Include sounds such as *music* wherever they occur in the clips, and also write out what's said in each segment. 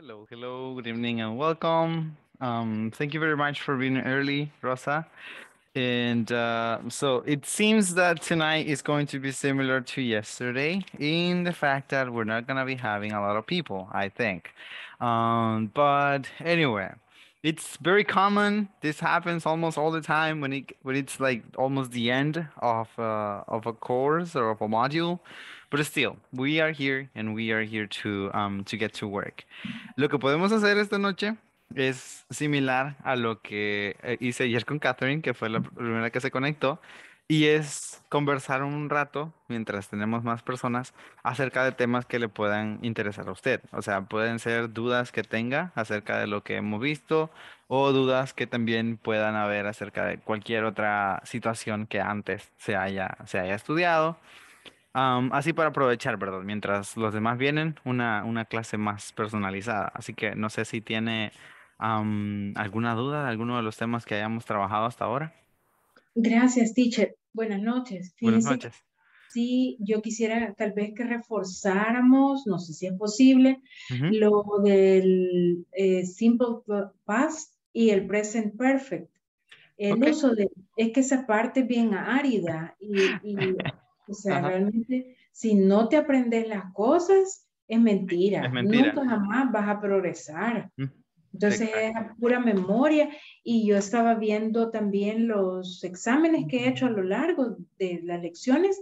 Hello, hello, good evening and welcome. Um, thank you very much for being early, Rosa. And uh, so it seems that tonight is going to be similar to yesterday in the fact that we're not going to be having a lot of people, I think. Um, but anyway, it's very common. This happens almost all the time when it when it's like almost the end of uh, of a course or of a module. Pero still, we are here and we are here to, um, to get to work. Lo que podemos hacer esta noche es similar a lo que eh, hice ayer con Catherine, que fue la primera que se conectó, y es conversar un rato mientras tenemos más personas acerca de temas que le puedan interesar a usted. O sea, pueden ser dudas que tenga acerca de lo que hemos visto o dudas que también puedan haber acerca de cualquier otra situación que antes se haya, se haya estudiado así para aprovechar, ¿verdad? Mientras los demás vienen, una, una clase más personalizada. Así que no sé si tiene alguna duda de alguno de los temas que hayamos trabajado hasta ahora. Gracias, teacher. Buenas noches. Buenas noches. Sí, yo quisiera tal vez que reforzáramos, no sé si es posible, lo del eh, simple past y el present perfect. El uso de, es que esa parte es bien árida y *laughs* O sea, realmente, si no te aprendes las cosas, es mentira. Es Nunca jamás vas a progresar. Mm, Entonces es pura memoria y yo estaba viendo también los exámenes que he hecho a lo largo de las lecciones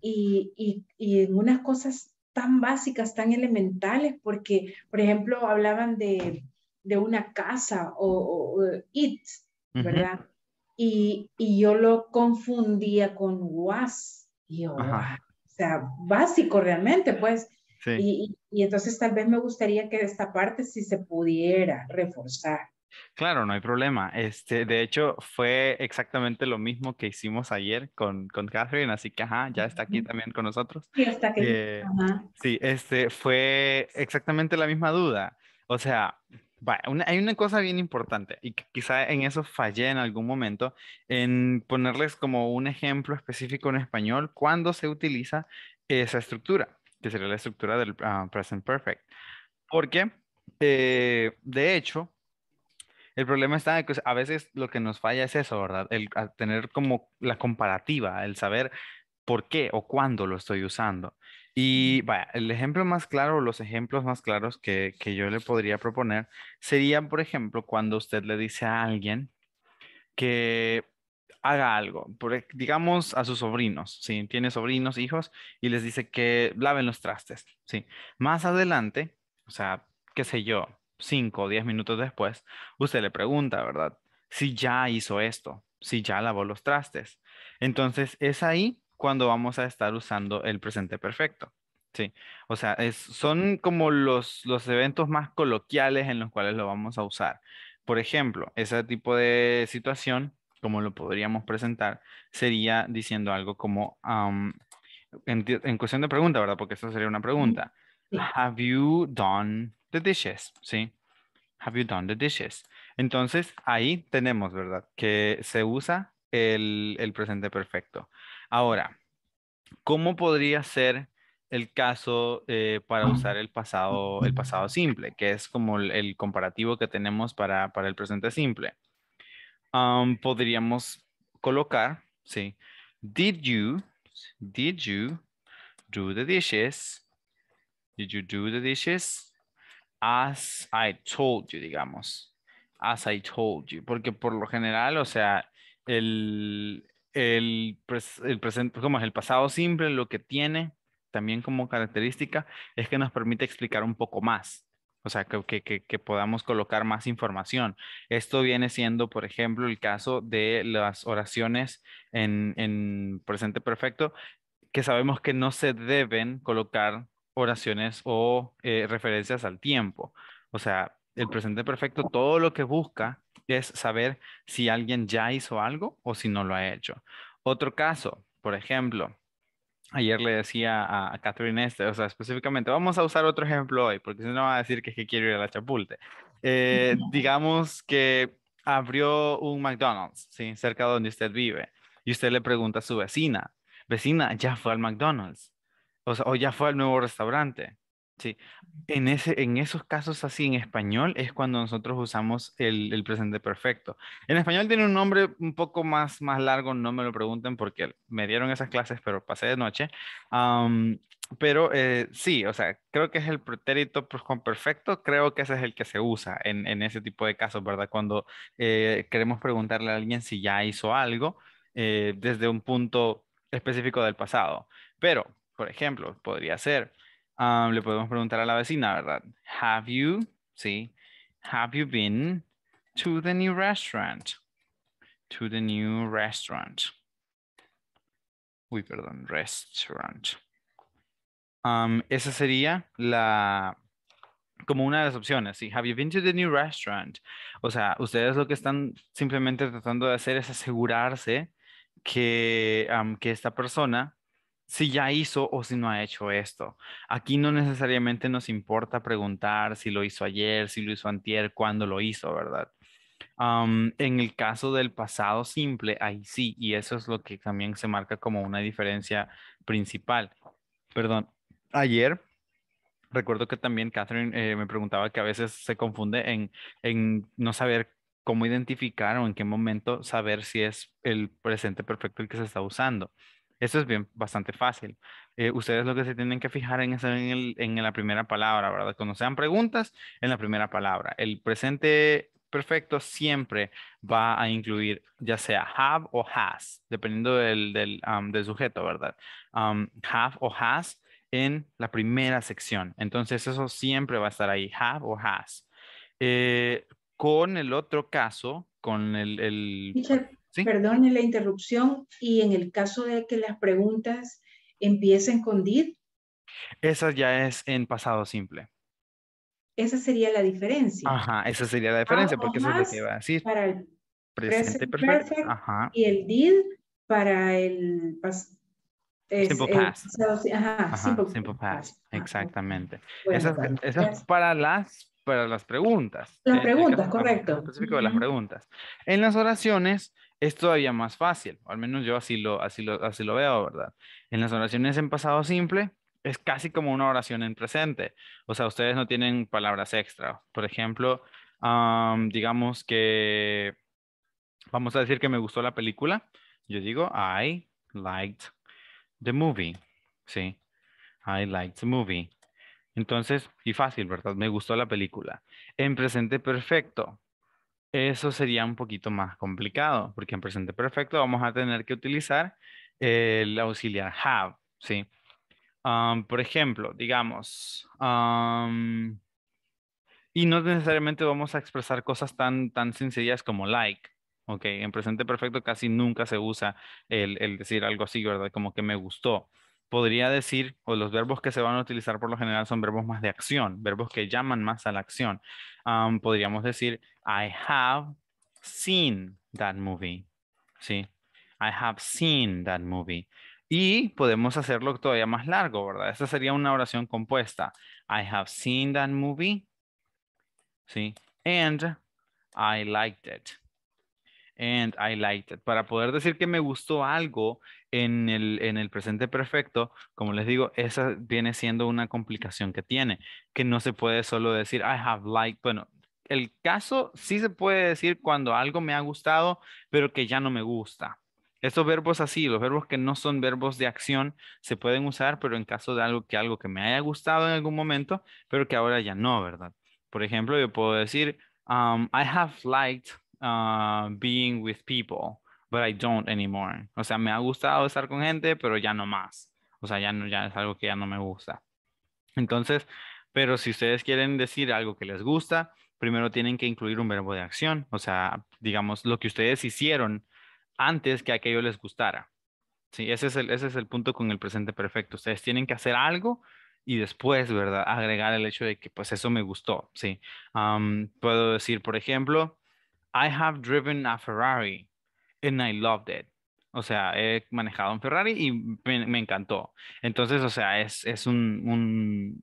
y, y, y en unas cosas tan básicas, tan elementales, porque, por ejemplo, hablaban de, de una casa o, it, ¿verdad? y, y, yo lo confundía con was, o sea, básico realmente, pues. Y, y, entonces tal vez me gustaría que esta parte si se pudiera reforzar. Claro, no hay problema. Este, de hecho, fue exactamente lo mismo que hicimos ayer con, con Catherine, así que ajá, ya está aquí también con nosotros. Sí, está aquí. Eh, sí, este, fue exactamente la misma duda. O sea, hay una cosa bien importante y quizá en eso fallé en algún momento en ponerles como un ejemplo específico en español cuando se utiliza esa estructura, que sería la estructura del ah, present perfect. Porque, eh, de hecho, el problema está en que a veces lo que nos falla es eso, ¿verdad? El tener como la comparativa, el saber por qué o cuándo lo estoy usando. Y vaya, el ejemplo más claro, los ejemplos más claros que, yo le podría proponer serían, por ejemplo, cuando usted le dice a alguien que haga algo, por, digamos a sus sobrinos, ¿sí? tiene sobrinos, hijos, y les dice que laven los trastes, ¿sí? Más adelante, o sea, qué sé yo, cinco o diez minutos después, usted le pregunta, ¿verdad? Si ya hizo esto, si ya lavó los trastes. Entonces, es ahí cuando vamos a estar usando el presente perfecto. Sí, o sea, es, son como los, los eventos más coloquiales en los cuales lo vamos a usar. Por ejemplo, ese tipo de situación, como lo podríamos presentar, sería diciendo algo como, en, cuestión de pregunta, ¿verdad? Porque eso sería una pregunta. Have you done the dishes? Sí. Have you done the dishes? Entonces, ahí tenemos, ¿verdad? Que se usa el, el presente perfecto. Ahora, ¿cómo podría ser el caso eh, para usar el pasado, el pasado simple, que es como el, comparativo que tenemos para, el presente simple? Um, podríamos colocar, sí, did you, did you do the dishes? Did you do the dishes? As I told you, digamos. As I told you. Porque por lo general, o sea, el, el, pues, como es el pasado simple, lo que tiene también como característica es que nos permite explicar un poco más. O sea, que, podamos colocar más información. Esto viene siendo, por ejemplo, el caso de las oraciones en, presente perfecto, que sabemos que no se deben colocar oraciones o eh, referencias al tiempo. O sea, el presente perfecto todo lo que busca es saber si alguien ya hizo algo o si no lo ha hecho. Otro caso, por ejemplo, ayer le decía a Catherine este, o sea, específicamente, vamos a usar otro ejemplo hoy, porque si no va a decir que, es que quiero ir a la chapulte. Eh, *laughs* digamos que abrió un McDonald's, ¿sí? cerca de donde usted vive, y usted le pregunta a su vecina, vecina, ¿ya fue al McDonald's? O, sea, o ya fue al nuevo restaurante. Sí, en, esos casos así en español es cuando nosotros usamos el, presente perfecto. En español tiene un nombre un poco más, más largo, no me lo pregunten porque me dieron esas clases, pero pasé de noche. pero eh, sí, o sea, creo que es el pretérito pues, con perfecto, creo que ese es el que se usa en, ese tipo de casos, ¿verdad? Cuando eh, queremos preguntarle a alguien si ya hizo algo eh, desde un punto específico del pasado. Pero, por ejemplo, podría ser... Ah, le podemos preguntar a la vecina, ¿verdad? Have you, sí, have you been to the new restaurant? To the new restaurant. Uy, perdón, restaurant. Um, esa sería la, como una de las opciones, ¿sí? Have you been to the new restaurant? O sea, ustedes lo que están simplemente tratando de hacer es asegurarse que um, esta persona si ya hizo o si no ha hecho esto. Aquí no necesariamente nos importa preguntar si lo hizo ayer, si lo hizo antier, cuándo lo hizo, ¿verdad? en el caso del pasado simple, ahí sí, y eso es lo que también se marca como una diferencia principal. Perdón, ayer recuerdo que también Catherine eh, me preguntaba que a veces se confunde en, en no saber cómo identificar o en qué momento saber si es el presente perfecto el que se está usando. Eso es bien, bastante fácil. Eh, ustedes lo que se tienen que fijar en, en, la primera palabra, ¿verdad? Cuando sean preguntas, en la primera palabra. El presente perfecto siempre va a incluir ya sea have o has, dependiendo del, sujeto, ¿verdad? have o has en la primera sección. Entonces eso siempre va a estar ahí, have o has. Eh, con el otro caso, con el Perdone la interrupción y en el caso de que las preguntas empiecen con did. Esa ya es en pasado simple. Esa sería la diferencia. Ajá, esa sería la diferencia ah, porque eso es lo que iba a decir. Para presente, perfecto. ajá. Y el did para el pasado. simple past. ajá, simple, past. Exactamente. es para las para las preguntas. Las eh, preguntas, correcto. Específico de las preguntas. En las oraciones es todavía más fácil, al menos yo así lo, así lo, así lo veo, ¿verdad? En las oraciones en pasado simple es casi como una oración en presente, o sea, ustedes no tienen palabras extra. Por ejemplo, digamos que, vamos a decir que me gustó la película, yo digo, I liked the movie, ¿sí? I liked the movie. Entonces, y fácil, ¿verdad? Me gustó la película. En presente perfecto, eso sería un poquito más complicado, porque en presente perfecto vamos a tener que utilizar el auxiliar have, ¿sí? por ejemplo, digamos, y no necesariamente vamos a expresar cosas tan, tan sencillas como like, ¿ok? En presente perfecto casi nunca se usa el, decir algo así, ¿verdad? Como que me gustó podría decir, o los verbos que se van a utilizar por lo general son verbos más de acción, verbos que llaman más a la acción. podríamos decir, I have seen that movie. ¿Sí? I have seen that movie. Y podemos hacerlo todavía más largo, ¿verdad? Esa sería una oración compuesta. I have seen that movie. ¿Sí? And I liked it. And I liked it. Para poder decir que me gustó algo en el, en el presente perfecto, como les digo, esa viene siendo una complicación que tiene, que no se puede solo decir I have liked, bueno, el caso sí se puede decir cuando algo me ha gustado, pero que ya no me gusta. Estos verbos así, los verbos que no son verbos de acción, se pueden usar, pero en caso de algo que algo que me haya gustado en algún momento, pero que ahora ya no, ¿verdad? Por ejemplo, yo puedo decir, um, I have liked uh, being with people, but I don't anymore. O sea, me ha gustado estar con gente, pero ya no más. O sea, ya, no, ya es algo que ya no me gusta. Entonces, pero si ustedes quieren decir algo que les gusta, primero tienen que incluir un verbo de acción, o sea, digamos, lo que ustedes hicieron antes que aquello les gustara. Sí, ese es el, ese es el punto con el presente perfecto. Ustedes tienen que hacer algo y después, ¿verdad? Agregar el hecho de que, pues, eso me gustó, ¿sí? puedo decir, por ejemplo, I have driven a Ferrari and I loved it. O sea, he manejado un Ferrari y me, encantó. Entonces, o sea, es, un,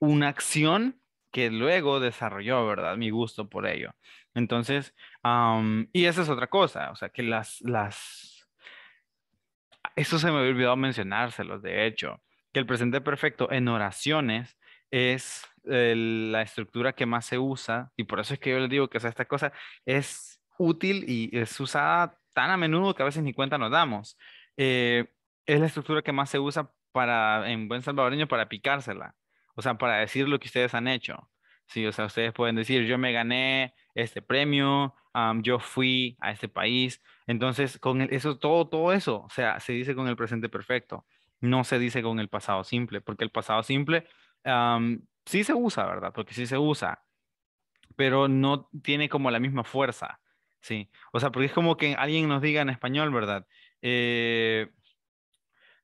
una acción que luego desarrolló, ¿verdad? Mi gusto por ello. Entonces, y esa es otra cosa, o sea, que las, las, eso se me había olvidado mencionárselos, de hecho, que el presente perfecto en oraciones es la estructura que más se usa, y por eso es que yo les digo que esa esta cosa es útil y es usada tan a menudo que a veces ni cuenta nos damos. Eh, es la estructura que más se usa para, en buen salvadoreño, para picársela o sea, para decir lo que ustedes han hecho. Sí, o sea, ustedes pueden decir, yo me gané este premio, yo fui a este país. Entonces, con eso, todo, todo eso, o sea, se dice con el presente perfecto. No se dice con el pasado simple, porque el pasado simple sí se usa, ¿verdad? Porque sí se usa, pero no tiene como la misma fuerza, ¿sí? O sea, porque es como que alguien nos diga en español, ¿verdad? Eh,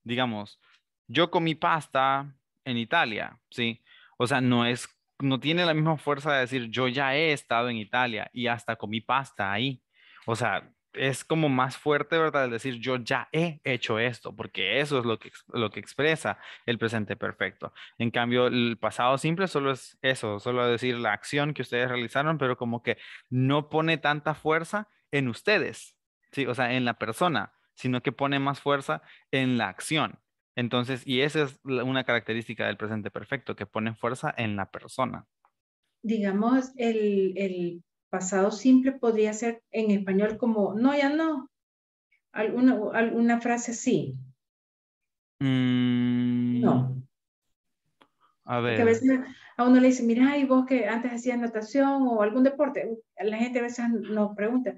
digamos, yo comí pasta en Italia, ¿sí? O sea, no es, no tiene la misma fuerza de decir, yo ya he estado en Italia y hasta comí pasta ahí. O sea, es como más fuerte, ¿verdad? El decir, yo ya he hecho esto, porque eso es lo que, lo que expresa el presente perfecto. En cambio, el pasado simple solo es eso, solo decir la acción que ustedes realizaron, pero como que no pone tanta fuerza en ustedes, ¿sí? O sea, en la persona, sino que pone más fuerza en la acción. Entonces, y esa es una característica del presente perfecto, que pone fuerza en la persona. Digamos, el, pasado simple podría ser en español como, no, ya no. Alguna, alguna frase así. No. Mm. A ver. a veces a uno le dice, mira, y vos que antes hacías natación o algún deporte, la gente a veces nos pregunta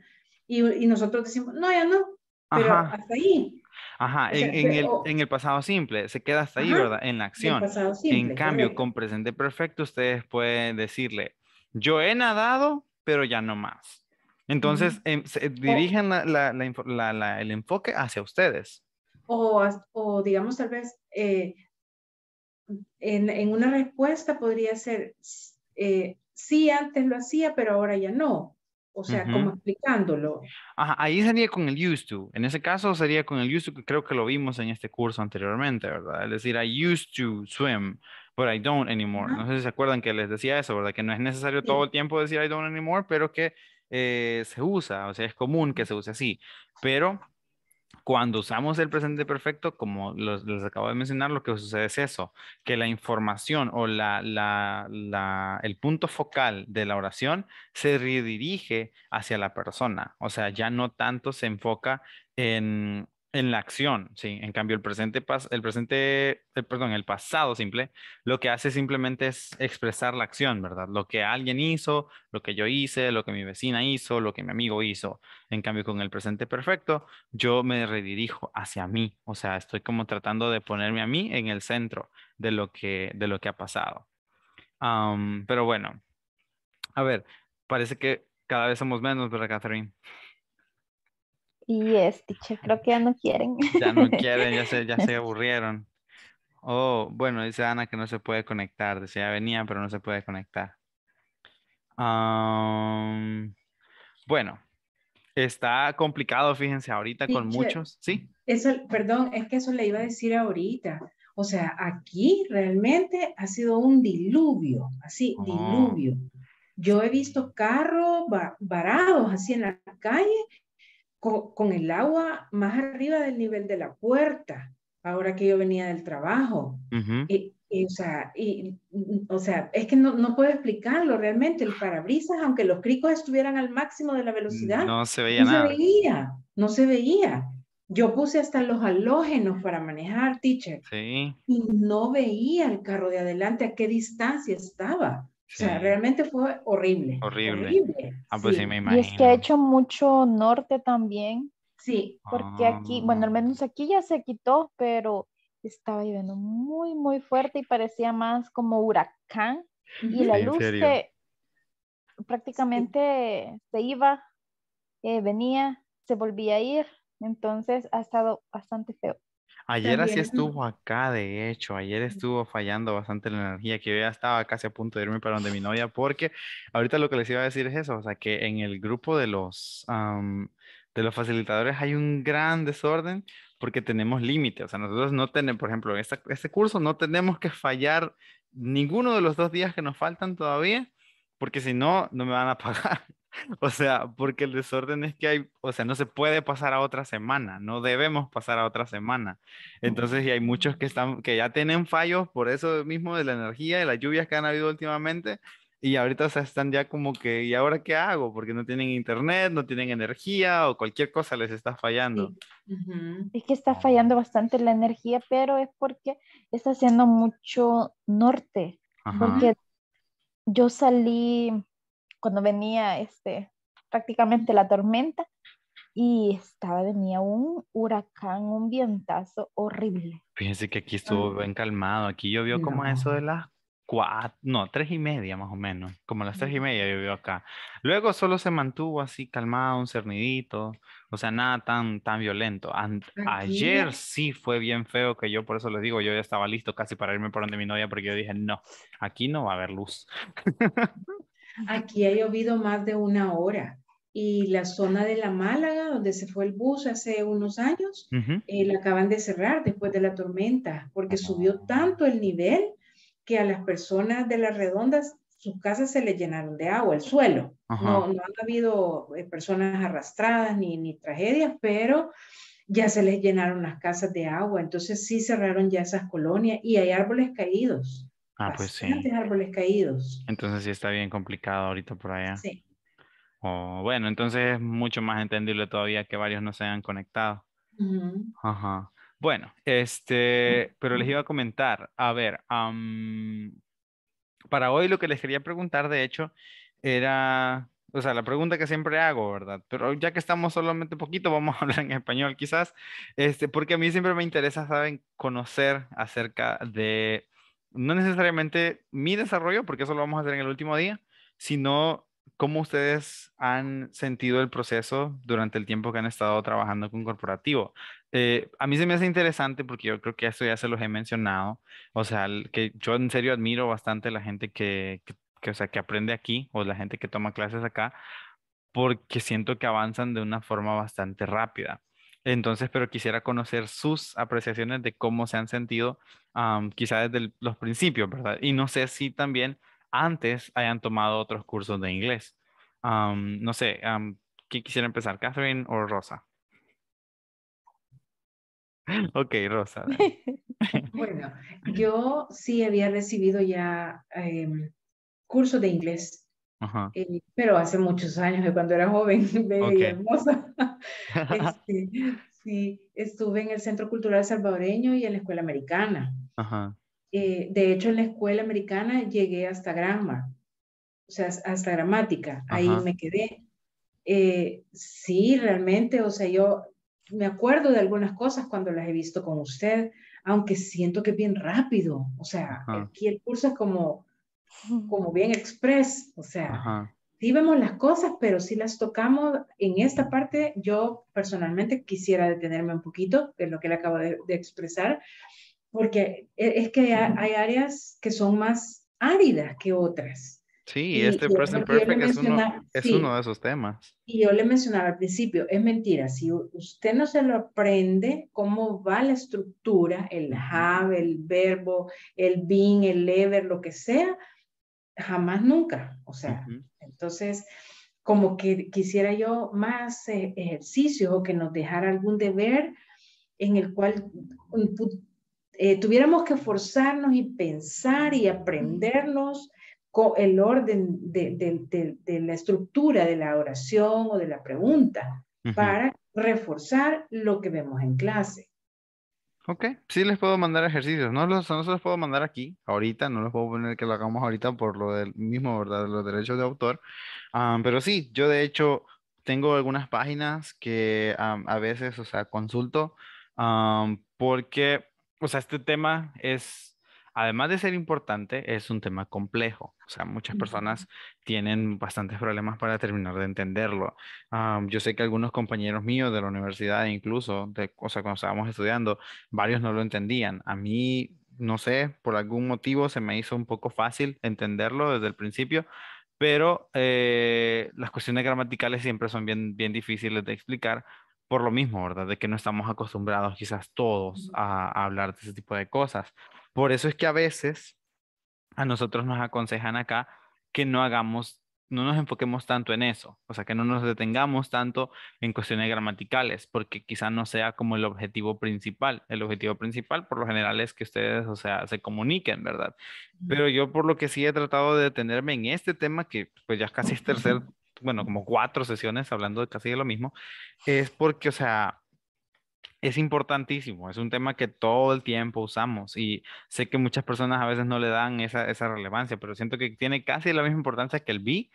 y nosotros decimos, no, ya no. Pero hasta ahí. Ajá, en, el, en, el, pasado simple, se queda hasta ahí, ¿verdad? En la acción. En, simple, en cambio, con presente perfecto, ustedes pueden decirle, yo he nadado, pero ya no más. Entonces, em, dirigen la, la, la, el enfoque hacia ustedes. O, o digamos, tal vez, eh, en, en, una respuesta podría ser, eh, sí, antes lo hacía, pero ahora ya no. O sea, como explicándolo. ahí sería con el used to. En ese caso sería con el used to, que creo que lo vimos en este curso anteriormente, ¿verdad? Es decir, I used to swim, but I don't anymore. No sé si se acuerdan que les decía eso, ¿verdad? Que no es necesario todo el tiempo decir I don't anymore, pero que eh, se usa, o sea, es común que se use así. Pero cuando usamos el presente perfecto, como les acabo de mencionar, lo que sucede es eso, que la información o el punto focal de la oración se redirige hacia la persona, o sea, ya no tanto se enfoca en, en la acción, sí. En cambio, el presente, el presente, eh, perdón, el pasado simple, lo que hace simplemente es expresar la acción, ¿verdad? Lo que alguien hizo, lo que yo hice, lo que mi vecina hizo, lo que mi amigo hizo. En cambio, con el presente perfecto, yo me redirijo hacia mí. O sea, estoy como tratando de ponerme a mí en el centro de lo que, de lo que ha pasado. pero bueno, a ver, parece que cada vez somos menos, ¿verdad, Catherine? Y es, este, creo que ya no quieren. *laughs* Ya no quieren, ya se, ya se *laughs* aburrieron. Oh, bueno, dice Ana que no se puede conectar. Decía, venía, pero no se puede conectar. bueno, está complicado, fíjense, ahorita con muchos. Sí. Eso, perdón, es que eso le iba a decir ahorita. O sea, aquí realmente ha sido un diluvio, así, oh. diluvio. Yo he visto carros varados así en la calle con, el agua más arriba del nivel de la puerta, ahora que yo venía del trabajo. o, sea, es que no, puedo explicarlo realmente. El parabrisas, aunque los cricos estuvieran al máximo de la velocidad, no se veía no Se veía, no se veía. Yo puse hasta los halógenos para manejar, teacher. Y no veía el carro de adelante a qué distancia estaba. O sea, realmente fue horrible. Horrible. Ah, pues sí. me imagino. Y es que ha hecho mucho norte también. Sí. Porque aquí, ah. bueno, al menos aquí ya se quitó, pero estaba lloviendo muy, muy fuerte y parecía más como huracán. Y la luz que prácticamente se iba, eh, venía, se volvía a ir. Entonces ha estado bastante feo. Ayer así *laughs* estuvo acá, de hecho, ayer mm. estuvo fallando bastante la energía, que yo ya estaba casi a punto de irme para donde mi novia, porque ahorita lo que les iba a decir es eso, o sea, que en el grupo de los, de los facilitadores hay un gran desorden porque tenemos límites, o sea, nosotros no tenemos, por ejemplo, en este curso no tenemos que fallar ninguno de los dos días que nos faltan todavía, porque si no, no me van a pagar. O sea, porque el desorden es que hay, o sea, no se puede pasar a otra semana, no debemos pasar a otra semana. Entonces, y hay muchos que están, que ya tienen fallos por eso mismo de la energía, de las lluvias que han habido últimamente, y ahorita están ya como que, ¿y ahora qué hago? Porque no tienen internet, no tienen energía o cualquier cosa les está fallando. Es que está fallando bastante la energía, pero es porque está haciendo mucho norte. Porque yo salí cuando venía este, prácticamente la tormenta y estaba, venía un huracán, un vientazo horrible. Fíjense que aquí estuvo bien calmado, aquí llovió como eso de las cuatro, no, tres y media más o menos, como las tres y media llovió acá. Luego solo se mantuvo así calmado, un cernidito, o sea, nada tan, tan violento. ayer sí fue bien feo, que yo por eso les digo, yo ya estaba listo casi para irme por donde mi novia, porque yo dije, no, aquí no va a haber luz. *laughs* Aquí ha llovido más de una hora y la zona de la Málaga, donde se fue el bus hace unos años, eh, la acaban de cerrar después de la tormenta, porque subió tanto el nivel que a las personas de las redondas sus casas se les llenaron de agua, el suelo. No, no, han habido eh, personas arrastradas ni tragedias, pero ya se les llenaron las casas de agua, entonces sí cerraron ya esas colonias y hay árboles caídos. Ah, pues sí. árboles caídos. Entonces sí está bien complicado ahorita por allá. Sí. Oh, bueno, entonces es mucho más entendible todavía que varios no se hayan conectado. Ajá. Bueno, este, pero les iba a comentar, a ver, para hoy lo que les quería preguntar, de hecho, era, o sea, la pregunta que siempre hago, ¿verdad? Pero ya que estamos solamente poquito, vamos a *laughs* hablar en español quizás, este, porque a mí siempre me interesa, ¿saben? Conocer acerca de no necesariamente mi desarrollo, porque eso lo vamos a hacer en el último día, sino cómo ustedes han sentido el proceso durante el tiempo que han estado trabajando con corporativo. Eh, a mí se me hace interesante porque yo creo que esto ya se los he mencionado, o sea, que yo en serio admiro bastante la gente que, que, sea, que aprende aquí o la gente que toma clases acá, porque siento que avanzan de una forma bastante rápida. Entonces, pero quisiera conocer sus apreciaciones de cómo se han sentido quizá desde los principios, ¿verdad? Y no sé si también antes hayan tomado otros cursos de inglés. no sé, ¿quién quisiera empezar, Catherine o Rosa? *laughs* Ok, Rosa. *laughs* bueno, yo sí había recibido ya em, cursos de inglés, eh, pero hace muchos años, cuando era joven, bella *laughs* okay. hermosa. este, Sí, estuve en el Centro Cultural Salvadoreño y en la Escuela Americana. Eh, de hecho, en la Escuela Americana llegué hasta Granma, o sea, hasta gramática, ahí me quedé. Eh, sí, realmente, o sea, yo me acuerdo de algunas cosas cuando las he visto con usted, aunque siento que es bien rápido, o sea, aquí el curso es como, *laughs* como bien express, o sea, sí vemos las cosas, pero si las tocamos en esta parte, yo personalmente quisiera detenerme un poquito en lo que le acabo de, expresar, porque e, es que hay áreas que son más áridas que otras. Sí, este Present Perfect es, uno, es uno de esos temas. Y yo le mencionaba al principio, es mentira, si usted no se lo aprende, cómo va la estructura, el have, el verbo, el being, el ever, lo que sea, jamás nunca. O sea, entonces, como que quisiera yo más eh, ejercicios o que nos dejara algún deber en el cual mm, eh, tuviéramos que forzarnos y pensar y aprendernos con el orden de, la estructura de la oración o de la pregunta para reforzar lo que vemos en clase. Ok, sí les puedo mandar ejercicios. No, los, no se los puedo mandar aquí, ahorita. No los puedo poner que lo hagamos ahorita por lo del mismo, ¿verdad? Los derechos de autor. Ah, pero sí, yo de hecho tengo algunas páginas que a veces, o sea, consulto porque, o sea, este tema es además de ser importante, es un tema complejo. O sea, muchas personas tienen bastantes problemas para terminar de entenderlo. yo sé que algunos compañeros míos de la universidad, incluso, de, o sea, cuando estábamos estudiando, varios no lo entendían. A mí, no sé, por algún motivo se me hizo un poco fácil entenderlo desde el principio, pero eh, las cuestiones gramaticales siempre son bien, bien difíciles de explicar por lo mismo, ¿verdad? De que no estamos acostumbrados quizás todos a hablar de ese tipo de cosas. Por eso es que a veces a nosotros nos aconsejan acá que no hagamos, no nos enfoquemos tanto en eso, o sea, que no nos detengamos tanto en cuestiones gramaticales, porque quizá no sea como el objetivo principal. El objetivo principal, por lo general, es que ustedes, o sea, se comuniquen, ¿verdad? Pero yo por lo que sí he tratado de detenerme en este tema, que pues ya casi es tercer, bueno, como cuatro sesiones hablando casi de lo mismo, es porque, o sea, es importantísimo, es un tema que todo el tiempo usamos y sé que muchas personas a veces no le dan esa, relevancia, pero siento que tiene casi la misma importancia que el B,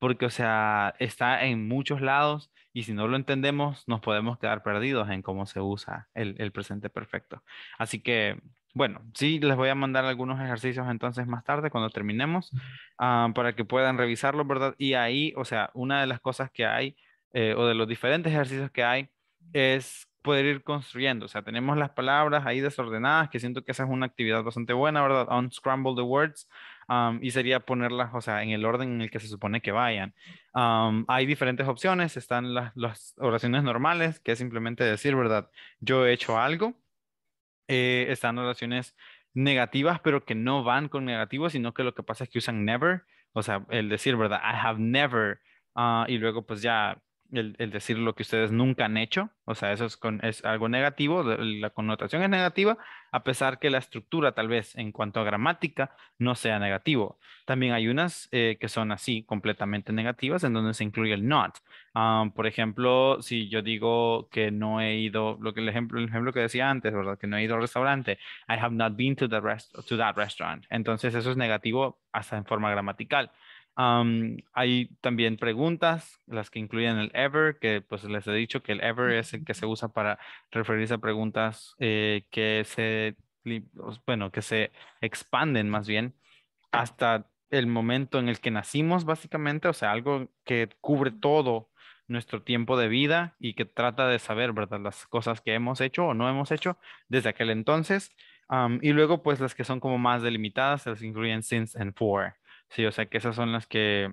porque, o sea, está en muchos lados y si no lo entendemos, nos podemos quedar perdidos en cómo se usa el, presente perfecto. Así que, bueno, sí, les voy a mandar algunos ejercicios entonces más tarde, cuando terminemos, ah, para que puedan revisarlo, ¿verdad? Y ahí, o sea, una de las cosas que hay, eh, o de los diferentes ejercicios que hay, es poder ir construyendo. O sea, tenemos las palabras ahí desordenadas, que siento que esa es una actividad bastante buena, ¿verdad? Unscramble the words. y sería ponerlas, o sea, en el orden en el que se supone que vayan. hay diferentes opciones. Están las, las, oraciones normales, que es simplemente decir, ¿verdad? Yo he hecho algo. Eh, están oraciones negativas, pero que no van con negativo, sino que lo que pasa es que usan never. O sea, el decir, ¿verdad? I have never. Ah, y luego, pues ya el, decir lo que ustedes nunca han hecho, o sea, eso es, algo negativo, la connotación es negativa, a pesar que la estructura tal vez en cuanto a gramática no sea negativo. También hay unas eh, que son así, completamente negativas, en donde se incluye el not. Ah, por ejemplo, si yo digo que no he ido, lo que el ejemplo, el ejemplo que decía antes, Que no he ido al restaurante, I have not been to that restaurant. Entonces eso es negativo hasta en forma gramatical hay también preguntas, las que incluyen el ever, que pues les he dicho que el ever es el que se usa para referirse a preguntas eh, que se, bueno, que se expanden más bien hasta el momento en el que nacimos, básicamente, o sea, algo que cubre todo nuestro tiempo de vida y que trata de saber, ¿verdad? Las cosas que hemos hecho o no hemos hecho desde aquel entonces. y luego, pues las que son como más delimitadas, las incluyen since and for. Sí, o sea que esas son las que,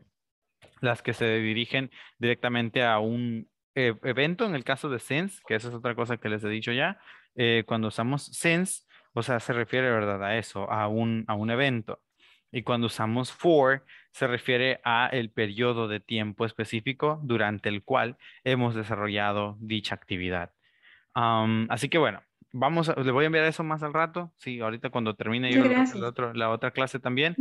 las que se dirigen directamente a un e, evento, en el caso de Sense, que esa es otra cosa que les he dicho ya, eh, cuando usamos Sense, o sea, se refiere, ¿verdad? A eso, a un, a un evento. Y cuando usamos for, se refiere a el periodo de tiempo específico durante el cual hemos desarrollado dicha actividad. así que bueno, vamos, le voy a enviar eso más al rato. Sí, ahorita cuando termine yo la otra clase también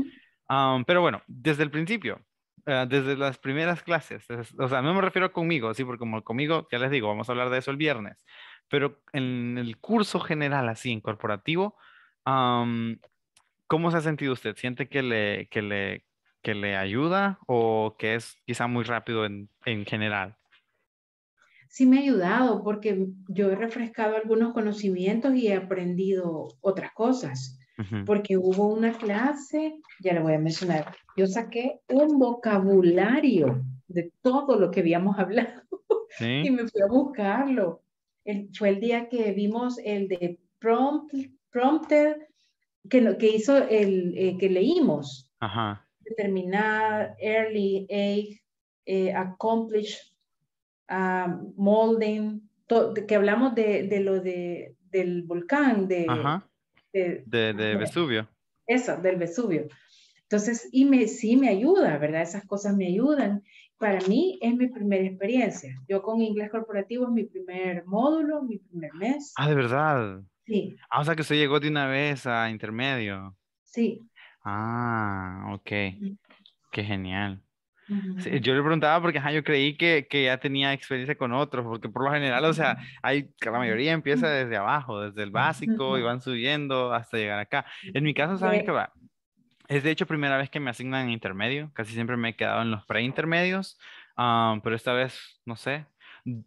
pero bueno, desde el principio, eh, desde las primeras clases, o sea, no me refiero conmigo, sí, porque como conmigo, ya les digo, vamos a hablar de eso el viernes, pero en el curso general, así, en corporativo, ¿cómo se ha sentido usted? ¿Siente que le, que le, que le ayuda o que es quizá muy rápido en, en general? sí me ha ayudado porque yo he refrescado algunos conocimientos y he aprendido otras cosas porque hubo una clase, ya le voy a mencionar, yo saqué un vocabulario de todo lo que habíamos hablado *laughs* y me fui a buscarlo. fue el día que vimos el de prompt, prompter que, que hizo el eh, que leímos. Ajá. Determinar, early, age, Accomplished, eh, accomplish, um, molding, que hablamos de, lo de, del volcán, de, de, de, Vesubio. Eso, del Vesubio. Entonces, y me, sí me ayuda, ¿verdad? Esas cosas me ayudan. Para mí es mi primera experiencia. Yo con inglés corporativo es mi primer módulo, mi primer mes. Ah, de verdad. Sí. Ah, o sea que se llegó de una vez a intermedio. Sí. Ah, ok. Qué genial. Yo le preguntaba porque yo creí que, ya tenía experiencia con otros, porque por lo general, o sea, hay, la mayoría empieza desde abajo, desde el básico, y *laughs* van subiendo hasta llegar acá. En mi caso, ¿saben que va? Es de hecho primera vez que me asignan intermedio, casi siempre me he quedado en los preintermedios, ah, pero esta vez, no sé,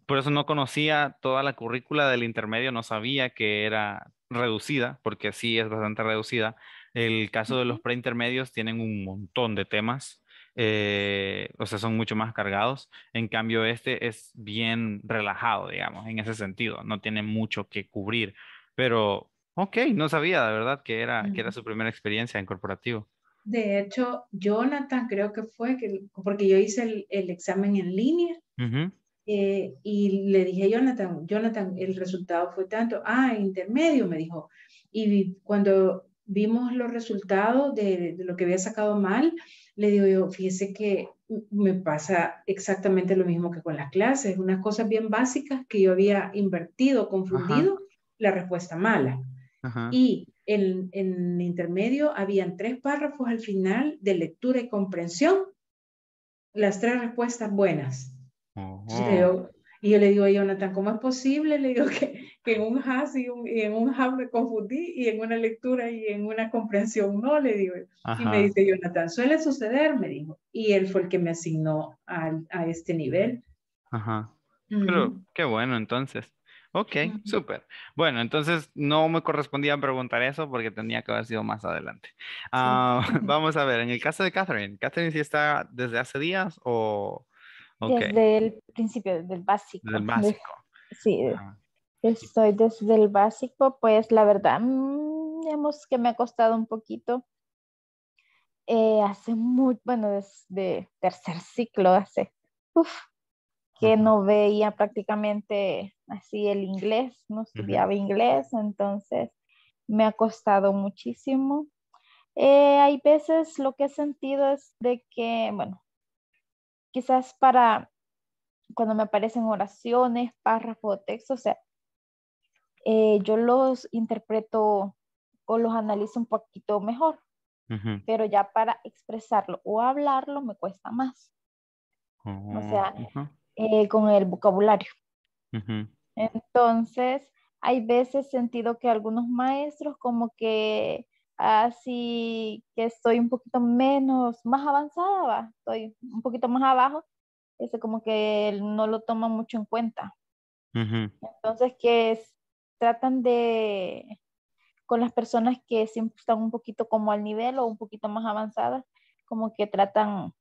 por eso no conocía toda la currícula del intermedio, no sabía que era reducida, porque sí es bastante reducida. El caso de los preintermedios tienen un montón de temas, eh, o sea, son mucho más cargados. En cambio, este es bien relajado, digamos, en ese sentido, no tiene mucho que cubrir, pero ok, no sabía de verdad que era, que era su primera experiencia en corporativo. De hecho, Jonathan creo que fue, que, porque yo hice el, examen en línea eh, y le dije, Jonathan, Jonathan, el resultado fue tanto, ah, intermedio, me dijo. Y cuando vimos los resultados de, lo que había sacado mal, le digo yo, fíjese que me pasa exactamente lo mismo que con las clases, unas cosas bien básicas que yo había invertido, confundido, la respuesta mala. Y en, en intermedio habían tres párrafos al final de lectura y comprensión, las tres respuestas buenas. Oh. y yo le digo a Jonathan, ¿cómo es posible? Le digo que que en un has y, en un has me confundí y en una lectura y en una comprensión no, le digo. Y me dice Jonathan, suele suceder, me dijo. Y él fue el que me asignó a, a este nivel. Ajá. Pero qué bueno entonces. Ok, súper. Bueno, entonces no me correspondía preguntar eso porque tenía que haber sido más adelante. Ah, *laughs* vamos a ver, en el caso de Catherine, ¿Catherine sí está desde hace días o...? Desde el principio, del básico. Del básico. sí. Ah. Estoy desde el básico, pues la verdad, digamos mm, que me ha costado un poquito. Eh, hace muy, bueno, desde tercer ciclo, hace, que no veía prácticamente así el inglés, no estudiaba inglés, entonces me ha costado muchísimo. Eh, hay veces lo que he sentido es de que, bueno, quizás para cuando me aparecen oraciones, párrafos textos, o sea, eh, yo los interpreto o los analizo un poquito mejor, pero ya para expresarlo o hablarlo me cuesta más. O sea, oh, eh, con el vocabulario. Entonces, hay veces sentido que algunos maestros como que así ah, que estoy un poquito menos, más avanzada, estoy un poquito más abajo, eso como que no lo toma mucho en cuenta. Entonces, que es tratan de, con las personas que siempre están un poquito como al nivel o un poquito más avanzadas, como que tratan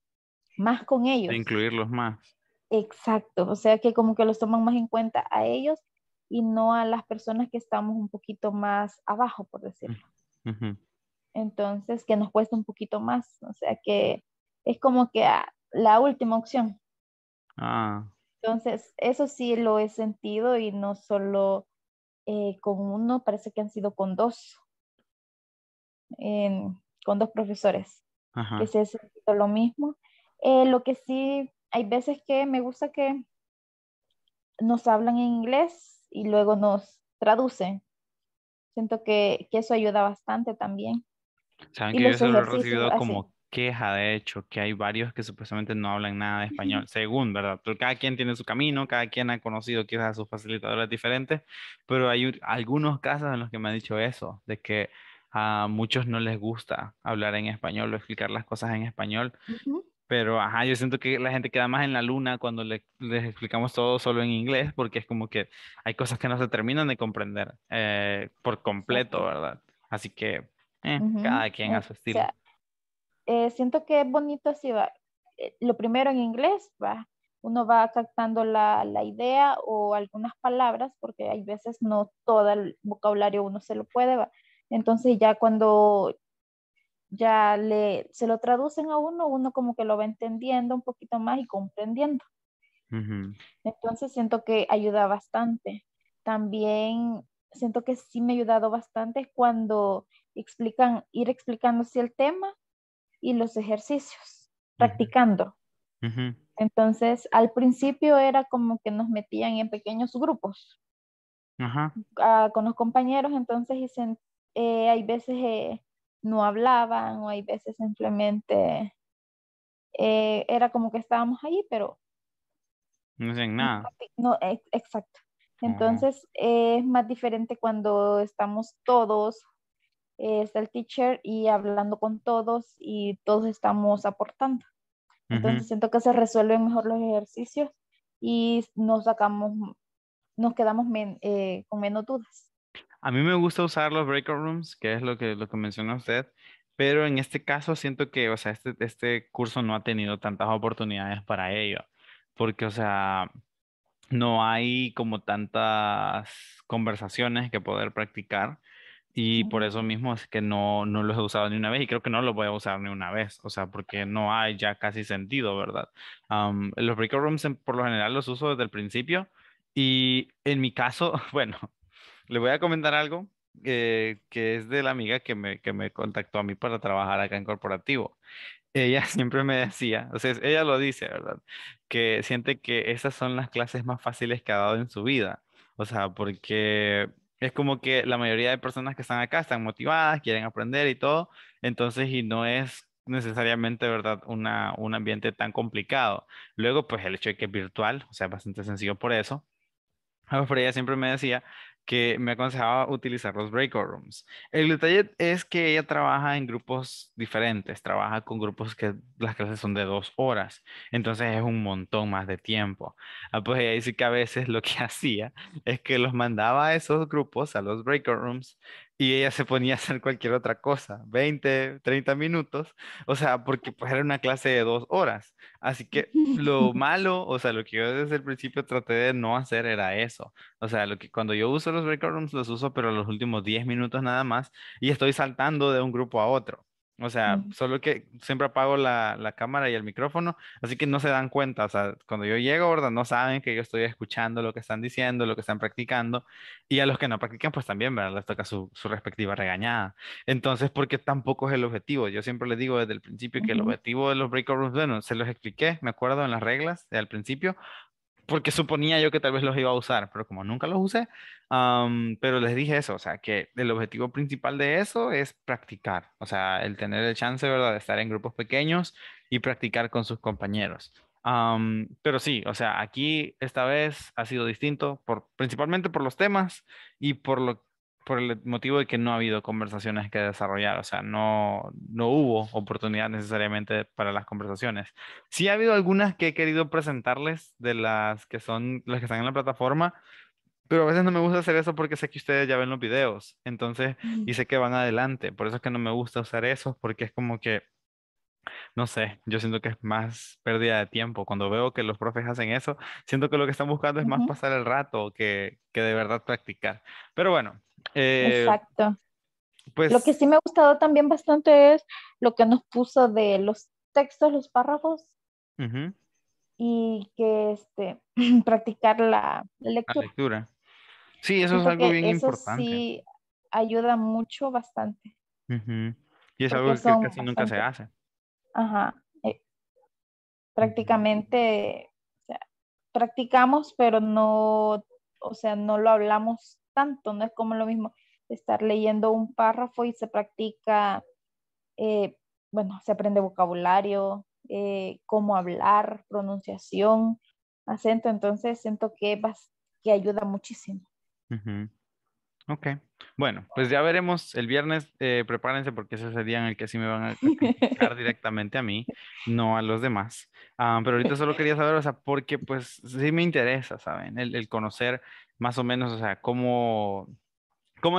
más con ellos. incluirlos más. Exacto, o sea que como que los toman más en cuenta a ellos y no a las personas que estamos un poquito más abajo, por decirlo. Entonces, que nos cuesta un poquito más, o sea que es como que ah, la última opción. Ah. Entonces, eso sí lo he sentido y no solo eh, con uno, parece que han sido con dos, con dos profesores, Ajá. lo mismo. Eh, lo que sí, hay veces que me gusta que nos hablan en inglés y luego nos traducen. Siento que, eso ayuda bastante también. Saben que como queja, de hecho, que hay varios que supuestamente no hablan nada de español, según, ¿verdad? Pero cada quien tiene su camino, cada quien ha conocido quizás a sus facilitadores diferentes, pero hay algunos casos en los que me han dicho eso, de que a muchos no les gusta hablar en español o explicar las cosas en español. Pero, ajá, yo siento que la gente queda más en la luna cuando les explicamos todo solo en inglés, porque es como que hay cosas que no se terminan de comprender eh, por completo, ¿verdad? Así que eh, cada quien a su estilo. Eh, siento que es bonito así, va. Eh, lo primero en inglés, va. Uno va captando la, la, idea o algunas palabras, porque hay veces no todo el vocabulario uno se lo puede, va. Entonces ya cuando ya le, se lo traducen a uno, uno como que lo va entendiendo un poquito más y comprendiendo. Entonces siento que ayuda bastante. También siento que sí me ha ayudado bastante cuando explican, ir explicando si el tema y los ejercicios, practicando. Entonces, al principio era como que nos metían en pequeños grupos ah, con los compañeros, entonces y eh, hay veces eh, no hablaban o hay veces simplemente eh, era como que estábamos ahí, pero... No nada. No, exacto. Entonces es más diferente cuando estamos todos está el teacher y hablando con todos y todos estamos aportando. Entonces siento que se resuelven mejor los ejercicios y nos sacamos, nos quedamos eh, con menos dudas. A mí me gusta usar los breakout rooms, que es lo que, lo menciona usted, pero en este caso siento que, o sea, este, este curso no ha tenido tantas oportunidades para ello, porque, o sea, no hay como tantas conversaciones que poder practicar y por eso mismo es que no, no los he usado ni una vez y creo que no los voy a usar ni una vez, o sea, porque no hay ya casi sentido, ¿verdad? los breakout rooms por lo general los uso desde el principio y en mi caso, *laughs* bueno, le voy a comentar algo eh, que es de la amiga que me, que me contactó a mí para trabajar acá en corporativo. Ella *laughs* siempre me decía, o sea, ella lo dice, ¿verdad? Que siente que esas son las clases más fáciles que ha dado en su vida. O sea, porque es como que la mayoría de personas que están acá están motivadas, quieren aprender y todo, entonces y no es necesariamente, ¿verdad?, un ambiente tan complicado. Luego, pues el hecho de que es virtual, o sea, bastante sencillo por eso. ella siempre me decía que me aconsejaba utilizar los breakout rooms. El detalle es que ella trabaja en grupos diferentes, trabaja con grupos que las clases son de dos horas, entonces es un montón más de tiempo. Ah, pues ella dice que a veces lo que *laughs* hacía es que los mandaba a esos grupos, a los breakout rooms, y ella se ponía a hacer cualquier otra cosa, 20, 30 minutos, o sea, porque pues era una clase de dos horas. Así que lo *laughs* malo, o sea, lo que yo desde el principio traté de no hacer era eso. O sea, lo que cuando yo uso los break rooms los uso, pero los últimos 10 minutos nada más, y estoy saltando de un grupo a otro. O sea, solo que siempre apago la, cámara y el micrófono, así que no se dan cuenta. O sea, cuando yo llego, ¿verdad? No saben que yo estoy escuchando lo que están diciendo, lo que están practicando. Y a los que no practican, pues también, ¿verdad? Les toca su, respectiva regañada. Entonces, porque tampoco es el objetivo. Yo siempre les digo desde el principio que el objetivo de los breakout rooms, bueno, se los expliqué, me acuerdo, en las reglas al principio, porque suponía yo que tal vez los iba a usar, pero como nunca los usé, pero les dije eso, o sea, que el objetivo principal de eso es practicar, o sea, el tener el chance, ¿verdad?, de estar en grupos pequeños y practicar con sus compañeros. pero sí, o sea, aquí esta vez ha sido distinto, por, principalmente por los temas y por lo por el motivo de que no ha habido conversaciones que desarrollar, o sea, no, no hubo oportunidad necesariamente para las conversaciones. Sí ha habido algunas que he querido presentarles de las que son las que están en la plataforma, pero a veces no me gusta hacer eso porque sé que ustedes ya ven los videos, entonces, y sé que van adelante, por eso es que no me gusta usar eso, porque es como que, no sé, yo siento que es más pérdida de tiempo. Cuando veo que los profes hacen eso, siento que lo que están buscando es más pasar el rato que, que de verdad practicar. Pero bueno, eh, Exacto. lo pues que sí me ha gustado también bastante es lo que nos puso de los textos, los párrafos, y que este, *clears throat* practicar la, lectura. Sí, eso es algo bien importante. Sí, ayuda mucho, bastante. Y es algo que casi nunca se hace. Ajá. Eh, prácticamente practicamos, pero no, o sea, no lo hablamos tanto, no es como lo mismo estar leyendo un párrafo y se practica, eh, bueno, se aprende vocabulario, eh, cómo hablar, pronunciación, acento, entonces siento que, que ayuda muchísimo. Ok, bueno, pues ya veremos el viernes, eh, prepárense porque ese es el día en el que sí me van a explicar *laughs* directamente a mí, no a los demás. Ah, pero ahorita solo quería saber, o sea, porque pues sí me interesa, ¿saben? el conocer más o menos, o sea, cómo,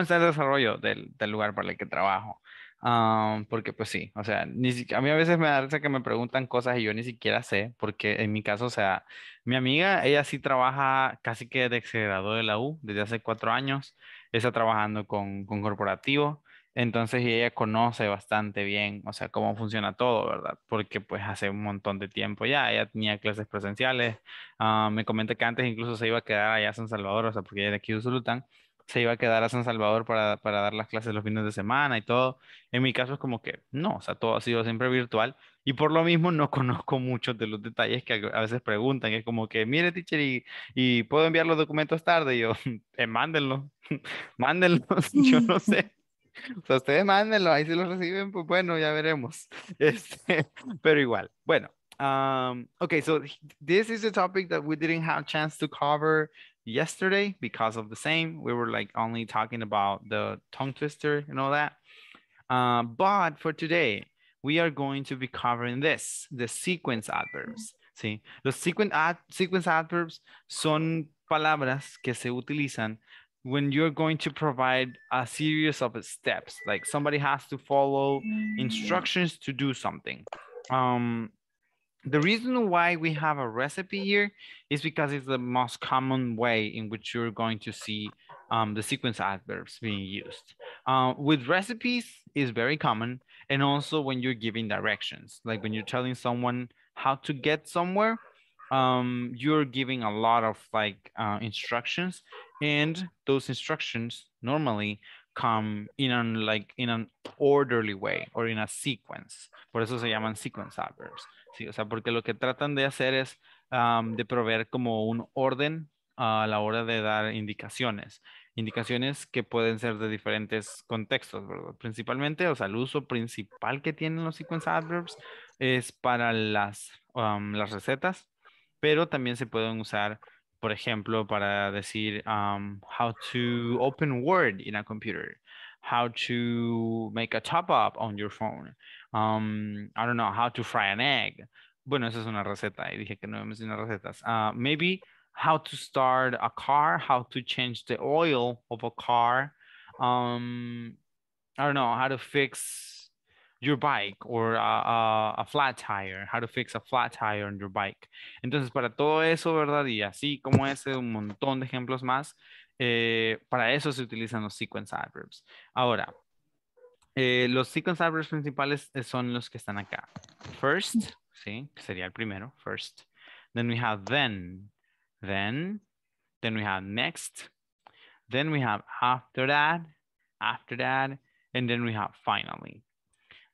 está el desarrollo del, lugar para el que trabajo. Ah, porque pues sí, o sea, a mí a veces me da risa que me preguntan cosas y yo ni siquiera sé, porque en mi caso, o sea, mi amiga, ella sí trabaja casi que de acelerador de la U desde hace cuatro años, está trabajando con, con corporativo, entonces, ella conoce bastante bien, o sea, cómo funciona todo, ¿verdad? Porque pues hace un montón de tiempo ya, ella tenía clases presenciales, ah, me comenta que antes incluso se iba a quedar allá a San Salvador, o sea, porque ella de aquí de Usulután, se iba a quedar a San Salvador para, para, dar las clases los fines de semana y todo. En mi caso es como que no, o sea, todo ha sido siempre virtual y por lo mismo no *laughs* conozco muchos de los detalles que a veces preguntan, es como que, mire, teacher, y, puedo enviar los documentos tarde, y yo, *laughs* eh, *laughs* mándenlos, mándenlos, yo no sé. *laughs* O sea, ustedes mándenlo, ahí si lo reciben, pues bueno, ya veremos. *laughs* Este, pero igual, bueno. Um, okay, so this is a topic that we didn't have a chance to cover yesterday because of the same. We were like only talking about the tongue twister and all that. Uh, but for today, we are going to be covering this, the sequence adverbs. ¿sí? Los sequence ad sequence adverbs son palabras que se utilizan when you're going to provide a series of steps like somebody has to follow mm, instructions to do something um, the reason why we have a recipe here is because it's the most common way in which you're going to see um, the sequence adverbs being used. Uh, with recipes is very common. And also when you're giving directions, like when you're telling someone how to get somewhere, um, you're giving a lot of like uh, instructions and those instructions normally come in an like in an orderly way or in a sequence. Por eso se llaman sequence adverbs. Sí, o sea, porque lo que tratan de hacer es um, de proveer como un orden a la hora de dar indicaciones. Indicaciones que pueden ser de diferentes contextos, Principalmente, o sea, el uso principal que tienen los sequence adverbs es para las, um, las recetas, pero también se pueden usar, por ejemplo, para decir um, how to open Word in a computer, how to make a top up on your phone, um, I don't know, how to fry an egg. Bueno, esa es una receta y dije que no mencioné recetas. Uh, maybe how to start a car, how to change the oil of a car. Um, I don't know, how to fix your bike or a, flat tire, how to fix a flat tire on your bike. Entonces, para todo eso, ¿verdad? Y así como ese, un montón de ejemplos más, eh, para eso se utilizan los sequence adverbs. Ahora, eh, los sequence adverbs principales eh, son los que están acá. First, ¿sí? Sería el primero, first. Then we have then, then, then we have next, then we have after that, after that, and then we have finally.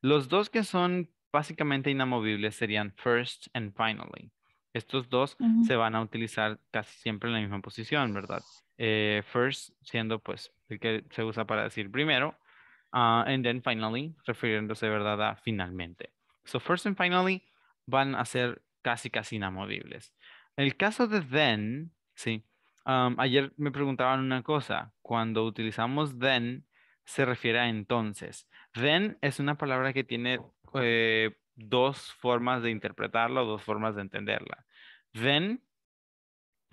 Los dos que son básicamente inamovibles serían first and finally. Estos dos se van a utilizar casi siempre en la misma posición, ¿verdad? Eh, first siendo pues el que se usa para decir primero, ah, and then finally, refiriéndose, ¿verdad? A finalmente. So first and finally van a ser casi, casi inamovibles. El caso de then, sí. Um, ayer me preguntaban una cosa. Cuando utilizamos then, se refiere a entonces. Then es una palabra que tiene eh, dos formas de interpretarla, dos formas de entenderla. Then,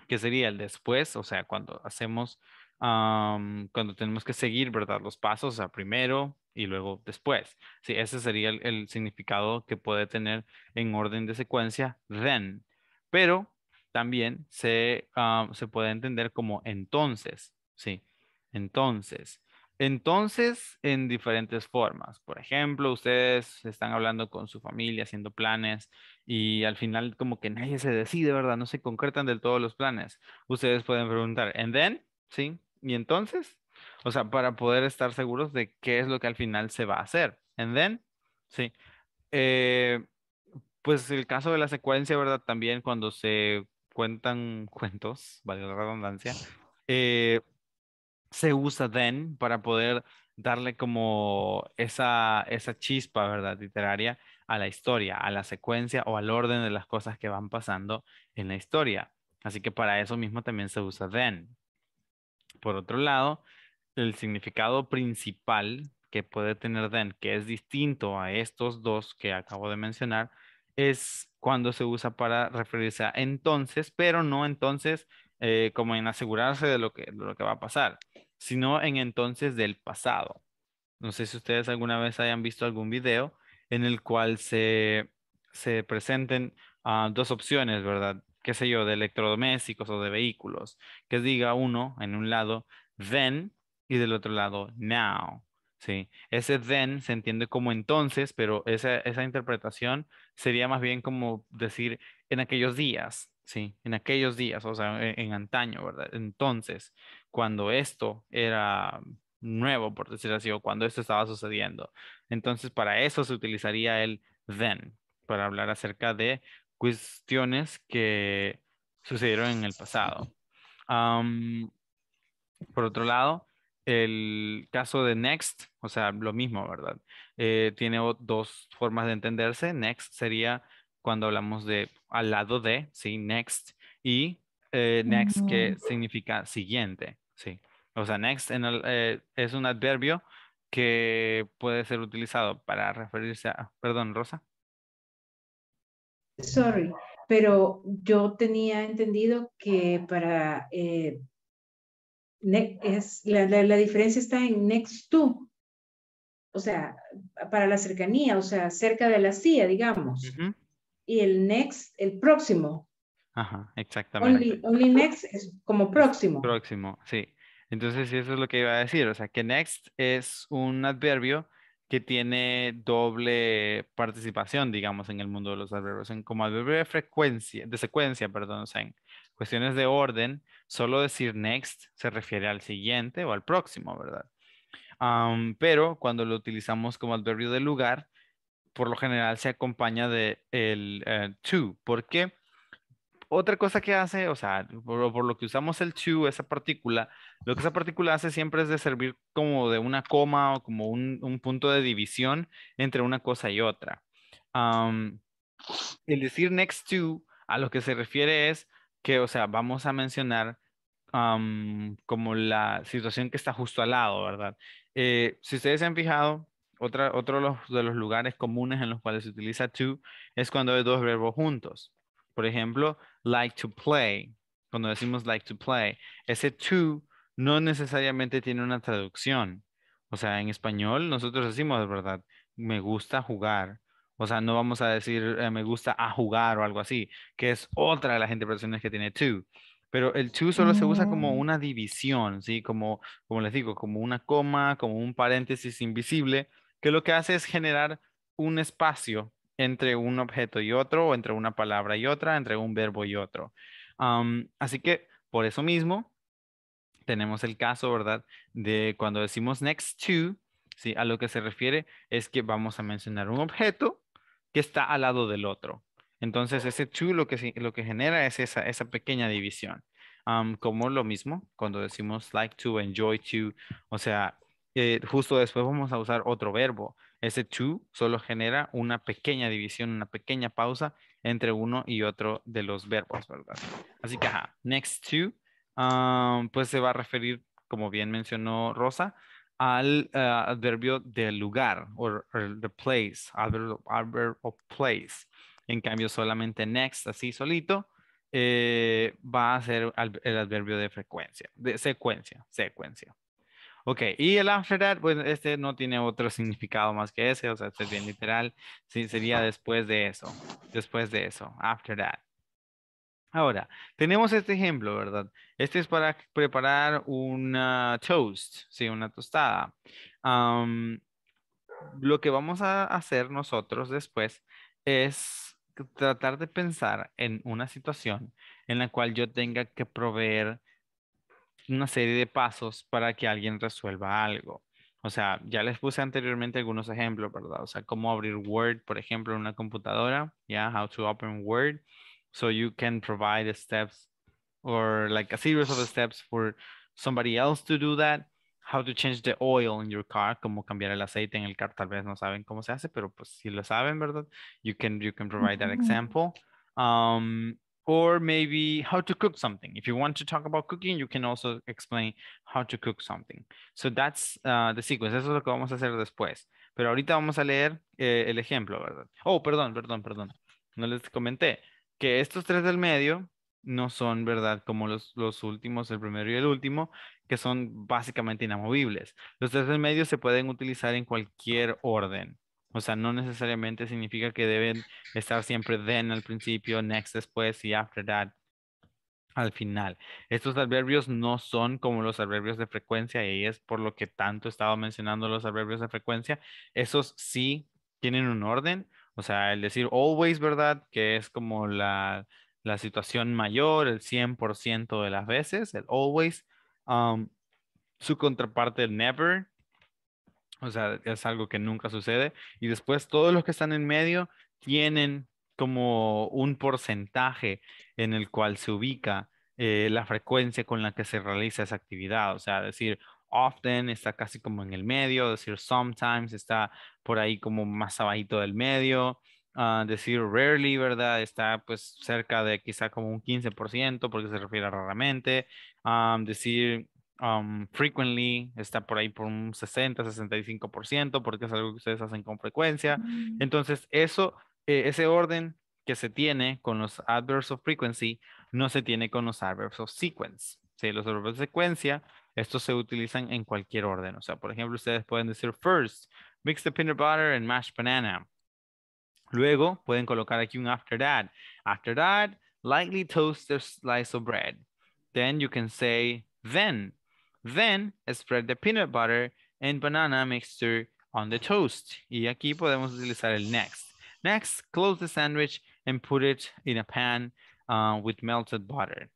que sería el después, o sea, cuando hacemos, cuando tenemos que seguir, ¿verdad? Los pasos, o sea, primero y luego después. Sí, ese sería el, significado que puede tener en orden de secuencia, then. Pero también se, se puede entender como entonces, ¿sí? Entonces. Entonces, en diferentes formas. Por ejemplo, ustedes están hablando con su familia, haciendo planes y al final como que nadie se decide, ¿verdad? No se concretan del todo los planes. Ustedes pueden preguntar, ¿and then? ¿Sí? ¿Y entonces? O sea, para poder estar seguros de qué es lo que al final se va a hacer. ¿And then? ¿Sí? Eh, pues el caso de la secuencia, ¿verdad? También cuando se cuentan *laughs* cuentos, vale la redundancia, eh, se usa then para poder darle como esa, esa chispa, ¿verdad? Literaria a la historia, a la secuencia o al orden de las cosas que van pasando en la historia. Así que para eso mismo también se usa then. Por otro lado, el significado principal que puede tener then, que es distinto a estos dos que acabo de mencionar, es cuando se usa para referirse a entonces, pero no entonces eh, como en asegurarse de lo, que, va a pasar, sino en entonces del pasado. No sé si ustedes alguna vez hayan visto algún video en el cual se, presenten ah, dos opciones, ¿verdad? qué sé yo, de electrodomésticos o de vehículos, que diga uno en un lado then y del otro lado now. Sí, ese then se entiende como entonces, pero esa, esa interpretación sería más bien como decir en aquellos días, Sí, en aquellos días, o sea, e, en, antaño, ¿verdad? Entonces, cuando esto era nuevo, por decir así, o cuando esto estaba sucediendo. Entonces, para eso se utilizaría el then, para hablar acerca de cuestiones que sucedieron en el pasado. por otro lado, el caso de next, o sea, lo mismo, ¿verdad? Eh, tiene dos formas de entenderse. Next sería cuando hablamos de al lado de, sí, next, y eh, next que significa siguiente, sí. O sea, next eh, es un adverbio que puede ser utilizado para referirse a, perdón, Rosa. Sorry, pero yo tenía entendido que para, eh, es, la, diferencia está en next to, o sea, para la cercanía, o sea, cerca de la cia, digamos y el next, el próximo. Ajá, exactamente. Only, next es como próximo. Próximo, sí. Entonces, eso es lo que iba a decir. O sea, que next es un adverbio que tiene doble participación, digamos, en el mundo de los adverbios, en como adverbio de frecuencia, de secuencia, perdón, o sea, en cuestiones de orden, solo decir next se refiere al siguiente o al próximo, ¿verdad? pero cuando lo utilizamos como adverbio de lugar, por lo general se acompaña de el eh, to. ¿Por qué? Otra cosa que hace, o sea, por, lo que usamos el to, esa partícula, lo que esa partícula hace siempre es de servir como de una coma o como un, punto de división entre una cosa y otra. el decir next to a lo que se refiere es que, o sea, vamos a mencionar como la situación que está justo al lado, ¿verdad? Eh, si ustedes se han fijado, otro de los lugares comunes en los cuales se utiliza to es cuando hay dos verbos juntos. Por ejemplo, like to play. Cuando decimos like to play, ese to no necesariamente tiene una traducción. O sea, en español nosotros decimos, de ¿verdad? Me gusta jugar. O sea, no vamos a decir eh, me gusta a jugar o algo así, que es otra de las interpretaciones que tiene to. Pero el to solo se usa como mm. una división, ¿sí? Como, como les digo, como una coma, como un paréntesis invisible que lo que hace es generar un espacio entre un objeto y otro, o entre una palabra y otra, entre un verbo y otro. así que por eso mismo tenemos el caso, ¿verdad? De cuando decimos next to, ¿sí? a lo que se refiere es que vamos a mencionar un objeto que está al lado del otro. Entonces ese to lo que, lo que genera es esa, esa pequeña división. como lo mismo cuando decimos like to, enjoy to, o sea, justo después vamos a usar otro verbo. Ese to solo genera una pequeña división, una pequeña pausa entre uno y otro de los verbos, ¿verdad? Así que, next to, ah, pues se va a referir, como bien mencionó Rosa, al ah, adverbio del lugar, o the place, adverb adverb of place. En cambio, solamente next, así solito, eh, va a ser el adverbio de frecuencia, de secuencia, secuencia. Ok, y el after that, ah, pues este no tiene otro significado más que ese, o sea, este es bien literal. Sí, sería después de eso, después de eso, after that. Ahora, tenemos este ejemplo, ¿verdad? Este es para preparar una toast, sí, una tostada. lo que vamos a hacer nosotros después es tratar de pensar en una situación en la cual yo tenga que proveer una serie de pasos para que alguien resuelva algo. O sea, ya les puse anteriormente algunos ejemplos, ¿verdad? O sea, cómo abrir Word, por ejemplo, en una computadora. Yeah, how to open Word. So you can provide steps or like a series of steps for somebody else to do that. How to change the oil in your car, cómo cambiar el aceite en el car, Tal vez no saben cómo se hace, pero pues si lo saben, ¿verdad? You can, you can provide that example. Um, or maybe how to cook something. If you want to talk about cooking, you can also explain how to cook something. So that's uh, the sequence. Eso es lo que vamos a hacer después. Pero ahorita vamos a leer eh, el ejemplo, ¿verdad? Oh, perdón, perdón, perdón. No les comenté que estos tres del medio no son, ¿verdad? Como los, los últimos, el primero y el último, que son básicamente inamovibles. Los tres del medio se pueden utilizar en cualquier orden. O sea, no necesariamente significa que deben estar siempre then al principio, next después y after that al final. Estos adverbios no son como los adverbios de frecuencia y es por lo que tanto estaba mencionando los adverbios de frecuencia. Esos sí tienen un orden. O sea, el decir always, ¿verdad? Que es como la, la situación mayor, el 100% de las veces, el always. Um, su contraparte, never, o sea, es algo que nunca sucede. Y después todos los que están en medio tienen como un porcentaje en el cual se ubica eh, la frecuencia con la que se realiza esa actividad. O sea, decir often está casi como en el medio, decir sometimes está por ahí como más abajito del medio. Ah, decir rarely, ¿verdad? Está pues cerca de quizá como un 15% porque se refiere a raramente. decir Um, frequently está por ahí por un 60, 65%, porque es algo que ustedes hacen con frecuencia. Mm. Entonces, eso, eh, ese orden que se tiene con los adverbs of frequency no se tiene con los adverbs of sequence. Sí, los adverbs de secuencia, estos se utilizan en cualquier orden. O sea, por ejemplo, ustedes pueden decir first, mix the peanut butter and mashed banana. Luego pueden colocar aquí un after that. After that, lightly toast a slice of bread. Then you can say then Then spread the peanut butter and banana mixture on the toast. Y aquí podemos utilizar el next. Next, close the sandwich and put it in a pan uh, with melted butter.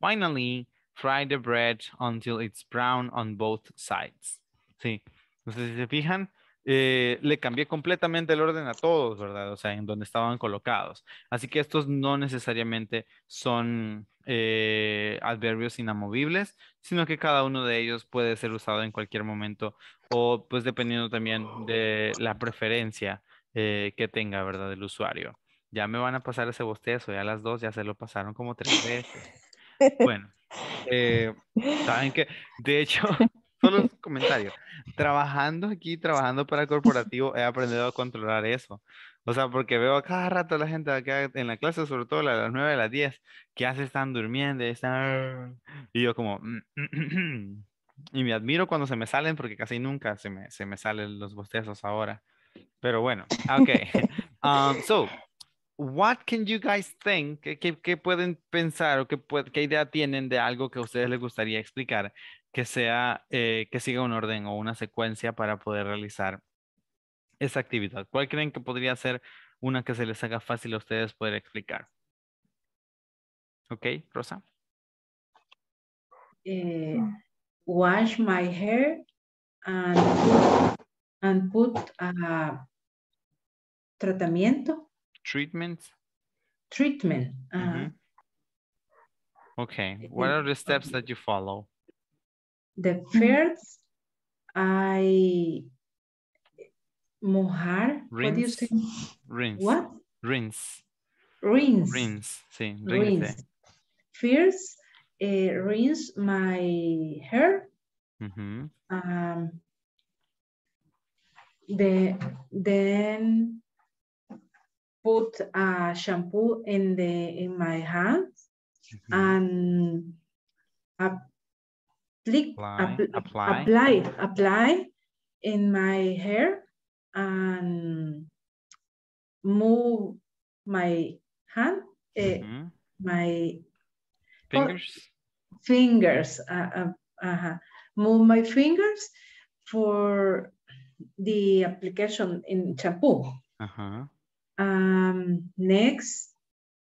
Finally, fry the bread until it's brown on both sides. Sí, ustedes se fijan, Eh, le cambié completamente el orden a todos, ¿verdad? O sea, en donde estaban colocados. Así que estos no necesariamente son eh, adverbios inamovibles, sino que cada uno de ellos puede ser usado en cualquier momento o pues dependiendo también de la preferencia eh, que tenga, ¿verdad? Del usuario. Ya me van a pasar ese bostezo, ya las dos ya se lo pasaron como tres veces. *laughs* Bueno, saben que, de hecho, los comentarios. Trabajando aquí, trabajando para el corporativo, he aprendido a controlar eso. O sea, porque veo a cada rato la gente acá en la clase, sobre todo a las 9 a las 10, que ya se están durmiendo, están... Y yo como... Mm, mm, mm". Y me admiro cuando se me salen, porque casi nunca se me, se me salen los bostezos ahora. Pero bueno, ok. *laughs* Ah, so, what can you guys think? ¿Qué, pueden pensar o qué, qué idea tienen de algo que a ustedes les gustaría explicar que sea, eh, que siga un orden o una secuencia para poder realizar esa actividad. ¿Cuál creen que podría ser una que se les haga fácil a ustedes poder explicar? Ok, Rosa. Eh, wash my hair and put, and tratamiento. Treatment. Treatment. Okay, eh, what are the steps that you follow? The mm-hmm. first, I mojar. Rinse. What do you say? Rinse. What? Rinse. Rinse. Rinse. Sí, rinse. First, uh, rinse my hair. Mm -hmm. um, the, then put a shampoo in the in my hands mm -hmm. and click apply, apply, apply, apply in my hair and move my hand, mm -hmm. my fingers, fingers, uh, uh, uh -huh. move my fingers for the application in shampoo. Uh -huh. um, next,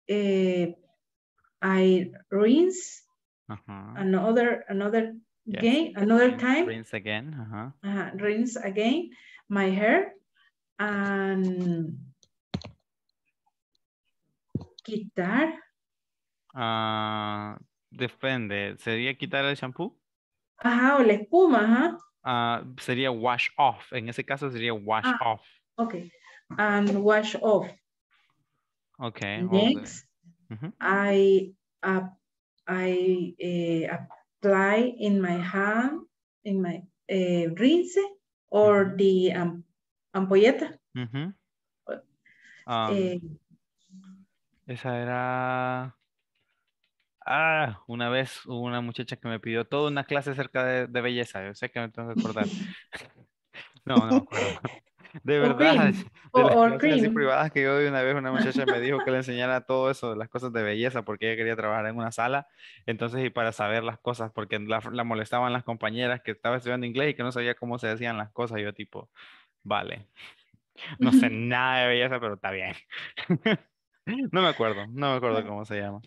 I eh, rinse -huh. another another Okay, another time. Rinse again. Uh -huh. Uh-huh, rinse again my hair and quitar. Uh, depende. ¿Sería quitar el shampoo? Ajá, o la espuma, ajá. Ah, sería wash off. En ese caso sería wash ah, off. Okay, And wash off. Okay. Next, I... Uh, I, I eh, fly in my hand, in my eh, rinse or the ampolleta. Eh, esa era... Ah, una vez hubo una muchacha que me pidió toda una clase acerca de, de belleza. Yo sé que me tengo que acordar. *laughs* no, no me de verdad. *laughs* O de las clases privadas que yo de una vez una *laughs* muchacha me dijo que le enseñara todo eso las cosas de belleza porque ella quería trabajar en una sala. Entonces, y para saber las cosas, porque la, molestaban las compañeras que estaba estudiando inglés y que no sabía cómo se decían las cosas. Yo tipo, vale. No sé *laughs* nada de belleza, pero está bien. no me acuerdo, no me acuerdo cómo se llama.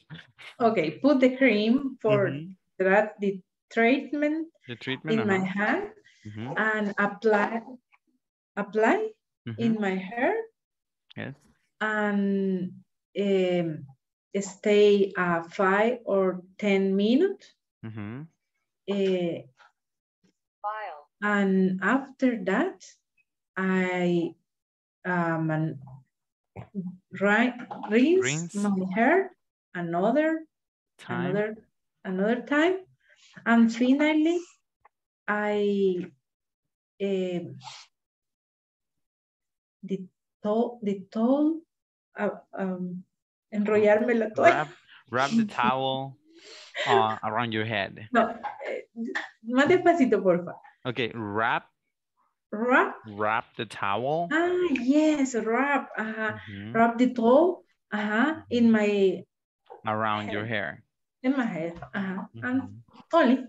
Ok, put the cream for the treatment, the treatment in my hand and apply apply mm -hmm. in my hair yes. and um, stay uh, five or 10 minutes. Mm -hmm. uh, and after that, I um, rinse, rinse my hair another time. another another time and finally I uh, de, to, de todo, um, enrollarme la Wrap, wrap the *laughs* towel uh, around your head. No, eh, más despacito, por favor. Okay, wrap. Wrap. Wrap the towel. Ah, yes, wrap. ah Wrap the towel. ah in my. Around your hair. In my hair. And only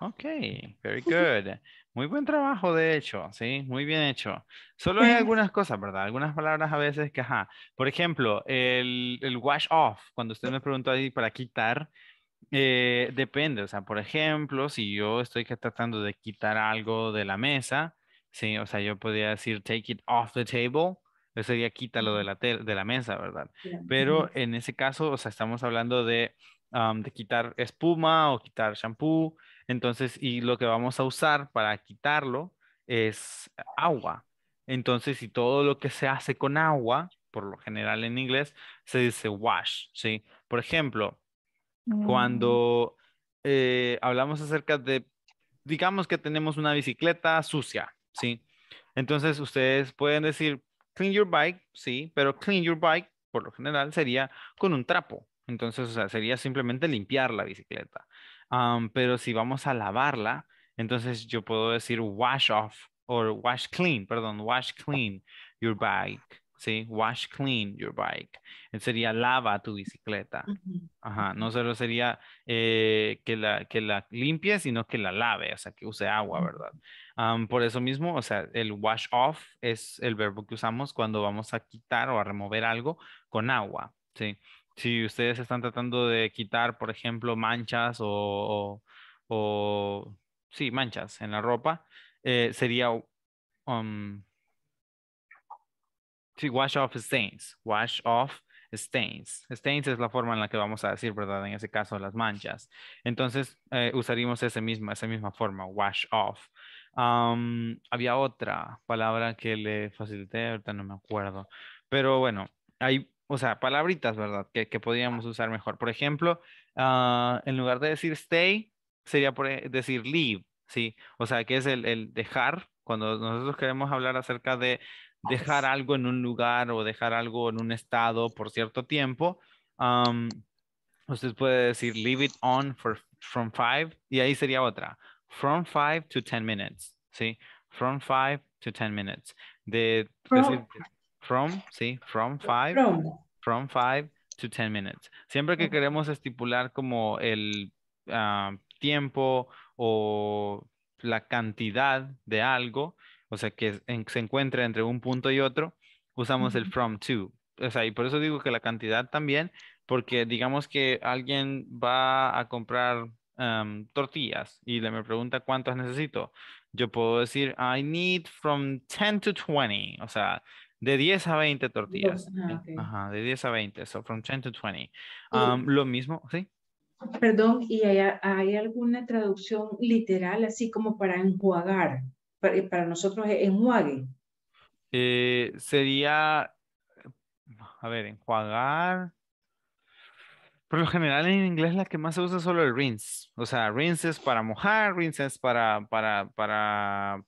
Okay, very good. Muy buen trabajo, de hecho, sí, muy bien hecho. Solo hay *laughs* algunas cosas, ¿verdad? Algunas palabras a veces que, ajá. Por ejemplo, el, wash off, cuando usted me preguntó ahí para quitar, eh, depende, o sea, por ejemplo, si yo estoy tratando de quitar algo de la mesa, sí, o sea, yo podría decir take it off the table, eso sería quítalo de la, de la mesa, ¿verdad? Pero en ese caso, o sea, estamos hablando de, de quitar espuma o quitar shampoo, entonces, y lo que vamos a usar para quitarlo es agua. Entonces, y todo lo que se hace con agua, por lo general en inglés, se dice wash, ¿sí? Por ejemplo, mm. cuando eh, hablamos acerca de, digamos que tenemos una bicicleta sucia, ¿sí? Entonces, ustedes pueden decir clean your bike, sí, pero clean your bike, por lo general, sería con un trapo. Entonces, o sea, sería simplemente limpiar la bicicleta pero si vamos a lavarla, entonces yo puedo decir wash off or wash clean, perdón, wash clean your bike. ¿sí? Wash clean your bike. Sería lava tu bicicleta. Ajá, no solo sería eh, que, la, que limpie, sino que la lave, o sea, que use agua, ¿verdad? por eso mismo, o sea, el wash off es el verbo que usamos cuando vamos a quitar o a remover algo con agua, ¿sí? si ustedes están tratando de quitar, por ejemplo, manchas o, sí, manchas en la ropa, eh, sería um, sí, wash off stains, wash off stains. Stains es la forma en la que vamos a decir, ¿verdad? En ese caso, las manchas. Entonces, eh, usaríamos ese esa misma forma, wash off. Um, había otra palabra que le facilité, ahorita no me acuerdo. Pero bueno, hay o sea, palabritas, ¿verdad? Que, podríamos usar mejor. Por ejemplo, ah, en lugar de decir stay, sería e, decir leave, ¿sí? O sea, que es el, dejar, cuando nosotros queremos hablar acerca de dejar algo en un lugar o dejar algo en un estado por cierto tiempo, usted puede decir leave it on for, from five. y ahí sería otra. From five to ten minutes, ¿sí? From five to ten minutes. De, From, sí, from five. From. five to ten minutes. Siempre que queremos estipular como el ah, tiempo o la cantidad de algo, o sea, que se encuentra entre un punto y otro, usamos el from to. O sea, y por eso digo que la cantidad también, porque digamos que alguien va a comprar tortillas y le me pregunta cuántas necesito. Yo puedo decir, I need from 10 to 20. O sea, de 10 a 20 tortillas. Ah, de 10 a 20, so from 10 to 20. lo mismo, ¿sí? Perdón, ¿y hay, alguna traducción literal así como para enjuagar? Para, nosotros enjuague. Eh, sería, a ver, enjuagar. Por lo general en inglés la que más se usa es solo el rinse. O sea, rinse es para mojar, rinse es para, para, para,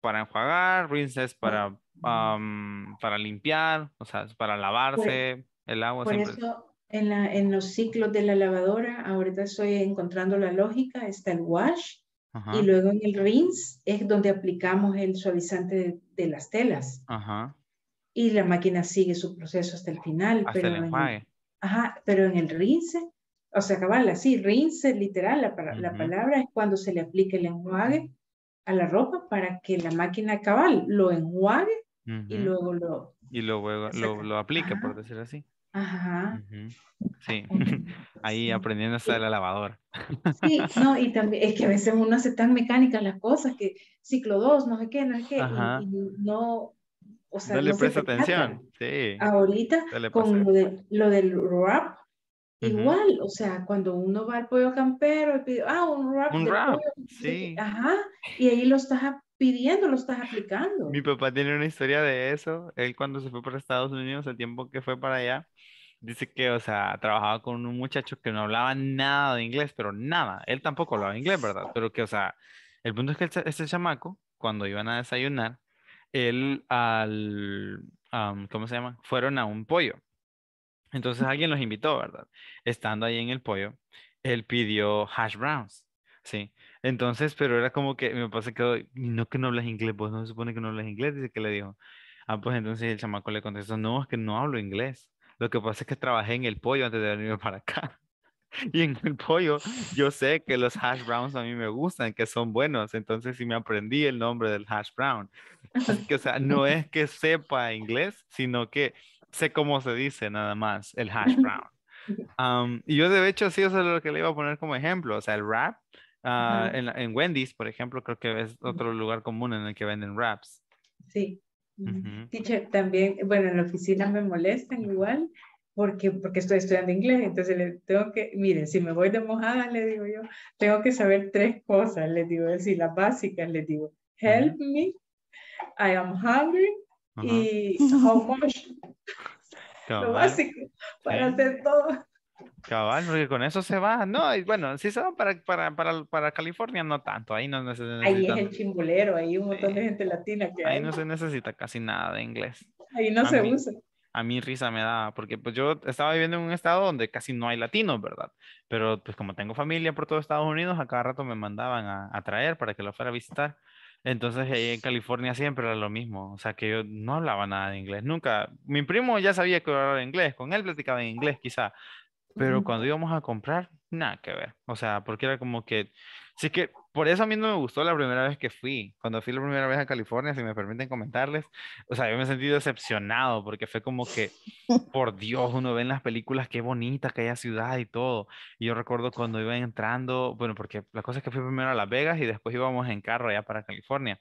para enjuagar, rinse es para, para limpiar, o sea, es para lavarse, el agua por Eso... En, la, en los ciclos de la lavadora, ahorita estoy encontrando la lógica, está el wash, Y luego en el rinse es donde aplicamos el suavizante de, las telas. Ajá. Y la máquina sigue su proceso hasta el final. pero, en, ajá, pero en el rinse, o sea, cabal, así, rinse, literal, la, palabra es cuando se le aplica el enjuague a la ropa para que la máquina cabal lo enjuague y luego lo... Y luego lo, lo, aplica, por decir así. Ajá. Sí, *laughs* ahí aprendiendo hasta de la lavadora. Sí, no, y también es que a veces uno hace tan mecánicas las cosas que ciclo 2, no sé qué, no sé qué, y, no, o sea, no, le presta atención. Sí. Ahorita con lo, del wrap, Igual, o sea, cuando uno va al pollo campero y pide, ah, un wrap. Un wrap, sí. Ajá, y ahí lo estás pidiendo, lo estás aplicando. Mi papá tiene una historia de eso. Él cuando se fue para Estados Unidos, el tiempo que fue para allá, dice que, o sea, trabajaba con un muchacho que no hablaba nada de inglés, pero nada. Él tampoco hablaba inglés, ¿verdad? Pero que, o sea, el punto es que este chamaco, cuando iban a desayunar, él al, ¿cómo se llama? Fueron a un pollo entonces alguien los invitó, ¿verdad? Estando ahí en el pollo, él pidió hash browns, ¿sí? Entonces, pero era como que me pasa que, no que no hablas inglés, vos no se supone que no hablas inglés, dice que le dijo. Ah, pues entonces el chamaco le contestó, no, es que no hablo inglés. Lo que pasa es que trabajé en el pollo antes de venirme para acá. *laughs* Y en el pollo, yo sé que los hash browns a mí me gustan, que son buenos, entonces sí me aprendí el nombre del hash brown. que, o sea, no es que sepa inglés, sino que sé cómo se dice nada más el hash brown. y yo de hecho sí eso es lo que le iba a poner como ejemplo, o sea, el wrap. Ah, en, en, Wendy's, por ejemplo, creo que es otro lugar común en el que venden wraps. Sí. Teacher, también, bueno, en la oficina me molestan igual porque, porque estoy estudiando inglés, entonces le tengo que, miren, si me voy de mojada, le digo yo, tengo que saber tres cosas, les digo, es decir, las básicas, le digo, help me, I am hungry, y *laughs* how much. Lo básico para hacer todo. Cabal, porque con eso se va, ¿no? Y bueno, si se para, para, para, para California, no tanto, ahí no necesita. Ahí es el chimbolero, ahí un montón de gente latina que Ahí no se necesita casi nada de inglés. Ahí no se usa. A mí risa me da, porque pues yo estaba viviendo en un estado donde casi no hay latinos, ¿verdad? Pero pues como tengo familia por todo Estados Unidos, a cada rato me mandaban a, a traer para que lo fuera a visitar. Entonces ahí eh, en California siempre era lo mismo, o sea que yo no hablaba nada de inglés, nunca. Mi primo ya sabía que hablar inglés, con él platicaba en inglés quizá, pero cuando íbamos a comprar, nada que ver, o sea, porque era como que Así que por eso a mí no me gustó la primera vez que fui. Cuando fui la primera vez a California, si me permiten comentarles, o sea, yo me sentido decepcionado porque fue como que, *laughs* por Dios, uno ve en las películas qué bonita que haya ciudad y todo. Y yo recuerdo cuando iba entrando, bueno, porque la cosa es que fui primero a Las Vegas y después íbamos en carro allá para California.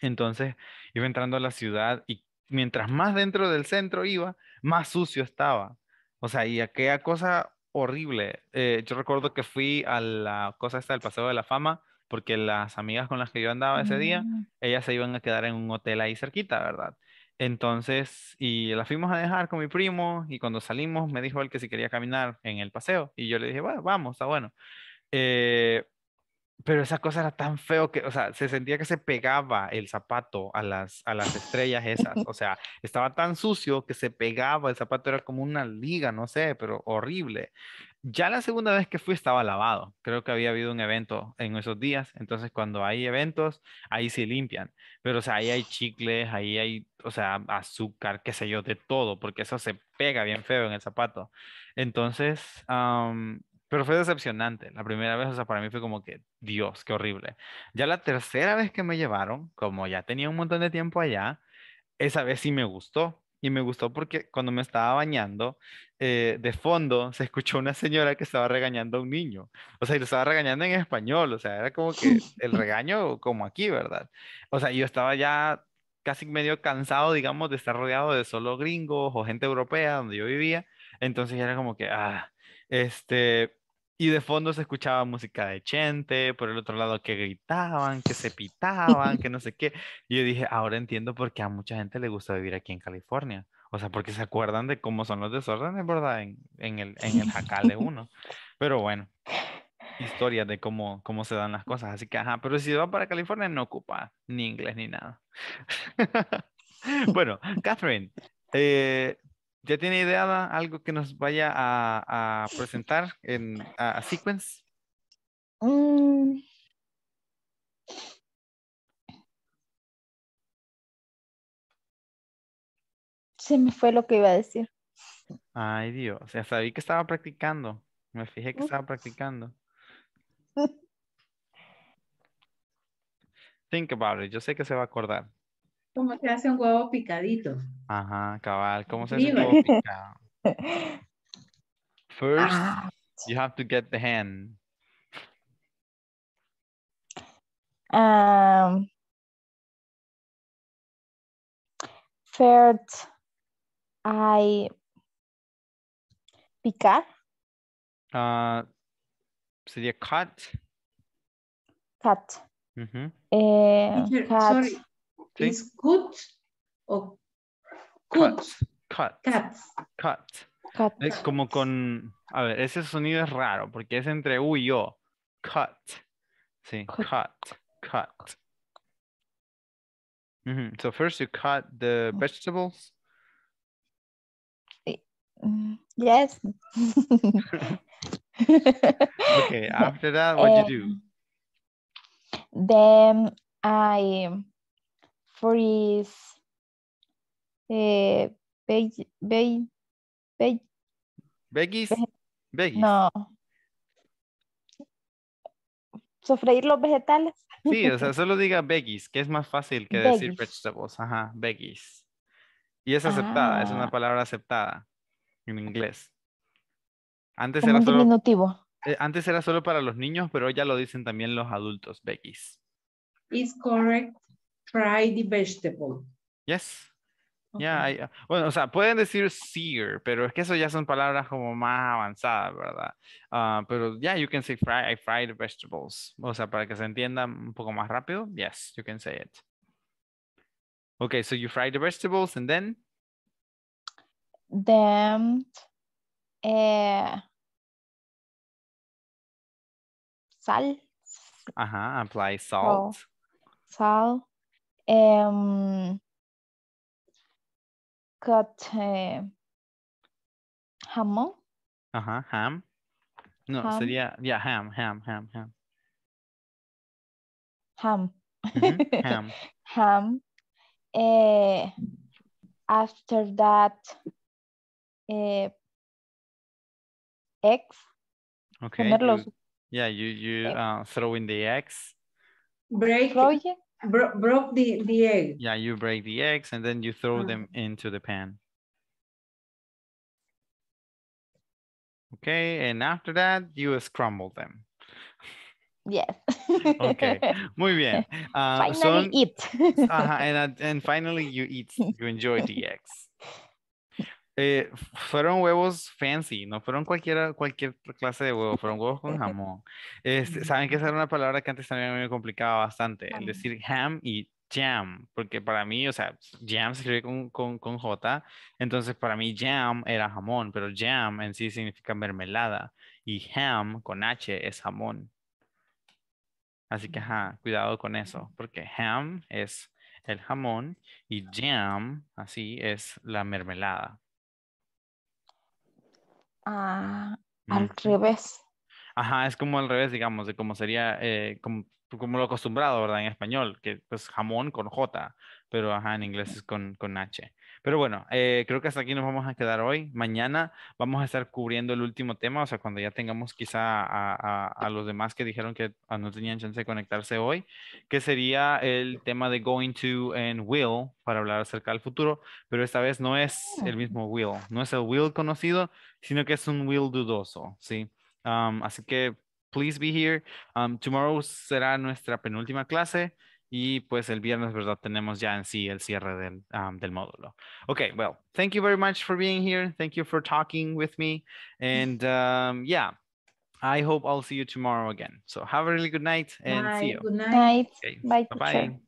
Entonces iba entrando a la ciudad y mientras más dentro del centro iba, más sucio estaba. O sea, y aquella cosa horrible. Eh, yo recuerdo que fui a la cosa esta del Paseo de la Fama, porque las amigas con las que yo andaba ese día, ah. ellas se iban a quedar en un hotel ahí cerquita, ¿verdad? Entonces, y la fuimos a dejar con mi primo y cuando salimos me dijo él que si quería caminar en el paseo y yo le dije, bueno, vamos, está bueno. Eh, pero esa cosa era tan feo que, o sea, se sentía que se pegaba el zapato a las, a las estrellas esas, o sea, estaba tan sucio que se pegaba el zapato, era como una liga, no sé, pero horrible. Ya la segunda vez que fui estaba lavado, creo que había habido un evento en esos días, entonces cuando hay eventos, ahí se limpian, pero o sea, ahí hay chicles, ahí hay, o sea, azúcar, qué sé yo, de todo, porque eso se pega bien feo en el zapato. Entonces, pero fue decepcionante. La primera vez, o sea, para mí fue como que, Dios, qué horrible. Ya la tercera vez que me llevaron, como ya tenía un montón de tiempo allá, esa vez sí me gustó. Y me gustó porque cuando me estaba bañando, eh, de fondo se escuchó una señora que estaba regañando a un niño. O sea, y lo estaba regañando en español. O sea, era como que *laughs* el regaño como aquí, ¿verdad? O sea, yo estaba ya casi medio cansado, digamos, de estar rodeado de solo gringos o gente europea donde yo vivía. Entonces ya era como que, ah, este, y de fondo se escuchaba música de Chente, por el otro lado que gritaban, que se *laughs* pitaban, que no sé qué. Y yo dije, ahora entiendo por qué a mucha gente le gusta vivir aquí en California. O sea, porque se acuerdan de cómo son los desórdenes, ¿verdad? En, en el, en el jacal de *laughs* uno. Pero bueno, historias de cómo, cómo se dan las cosas. Así que, ajá, pero si va para California no ocupa ni inglés ni nada. *laughs* bueno, Catherine, eh, ¿Ya tiene idea algo que nos vaya a, *laughs* presentar en a, Sequence? Mm. Se me fue lo que iba a decir. Ay Dios, ya sabía que estaba practicando. Me fijé que estaba practicando. *laughs* Think about it. Yo sé que se va a acordar. ¿Cómo se hace un huevo picadito? Ajá, cabal. ¿Cómo se hace un huevo picado? *laughs* First, ah. you have to get the hen. Um, first, I picar. Ah, sería cut. Cut. Mhm. eh, Sorry, ¿Sí? Is cut o cut. Cut. Cut. Cut. cut. como con, a ver, ese sonido es raro porque es entre u y o. Cut. Sí, cut, cut. cut. Mm -hmm. So first you cut the vegetables. Eh, mm, yes. *laughs* okay, *laughs* after that, what do you do? Em, then I for his eh, No. Sofreír los vegetales. Sí, o sea, *laughs* solo diga veggies, que es más fácil que decir vegetables. Ajá, Y es aceptada, es una ah. palabra aceptada en inglés. Antes era solo eh, antes era solo para los niños, pero ya lo dicen también los adultos, veggies. Is correct fry the vegetable. Yes. Yeah, bueno, o sea, pueden decir sear, pero es que eso ya son palabras como más avanzadas, ¿verdad? Ah, pero yeah, you can say fry, I fried vegetables. O sea, para que se entienda un poco más rápido, yes, you can say it. Okay, so you fried the vegetables and then? Then, eh, Sal. Ajá, apply salt. salt. um, cut uh, Uh huh. ham. No, ham. sería, yeah, ham, ham, ham, ham. Ham. Mm -hmm. ham. ham. Uh, *laughs* eh, after that, uh, eggs. Okay. yeah, you, you uh, throw in the eggs. Break. Project. Bro broke the, the egg. Yeah, you break the eggs and then you throw ah. them into the pan. Okay, and after that, you scramble them. Yes. okay, muy bien. *laughs* Ah, uh, finally eat. uh, and, and finally you eat, you enjoy the *laughs* eggs. Eh, fueron huevos fancy, no fueron cualquiera, cualquier clase de huevo, fueron huevos con *laughs* jamón. Este, saben que esa era una palabra que antes también me complicaba bastante, el decir ham y jam, porque para mí, o sea, jam se escribe con, J, entonces para mí jam era jamón, pero jam en sí significa mermelada y ham con H es jamón. Así que, ajá, cuidado con eso, porque ham es el jamón y jam, así, es la mermelada al revés. Ajá, es como al revés, digamos, de cómo sería, eh, como, lo acostumbrado, ¿verdad? En español, que pues jamón con J, pero ajá, en inglés es con, con H. Pero bueno, eh, creo que hasta aquí nos vamos a quedar hoy. Mañana vamos a estar cubriendo el último tema, o sea, cuando ya tengamos quizá a, los demás que dijeron que ah, no tenían chance de conectarse hoy, que sería el tema de going to and will para hablar acerca del futuro, pero esta vez no es el oh. mismo will, no es el will conocido, sino que es un will dudoso, ¿sí? Um, así que, please be here. Um, tomorrow será nuestra penúltima clase. Y pues el viernes, ¿verdad? Tenemos ya en sí el cierre del, del módulo. Okay, well, thank you very much for being here. Thank you for talking with me. And *laughs* um, yeah, I hope I'll see you tomorrow again. So have a really good night and see you. Good night. Bye. Bye.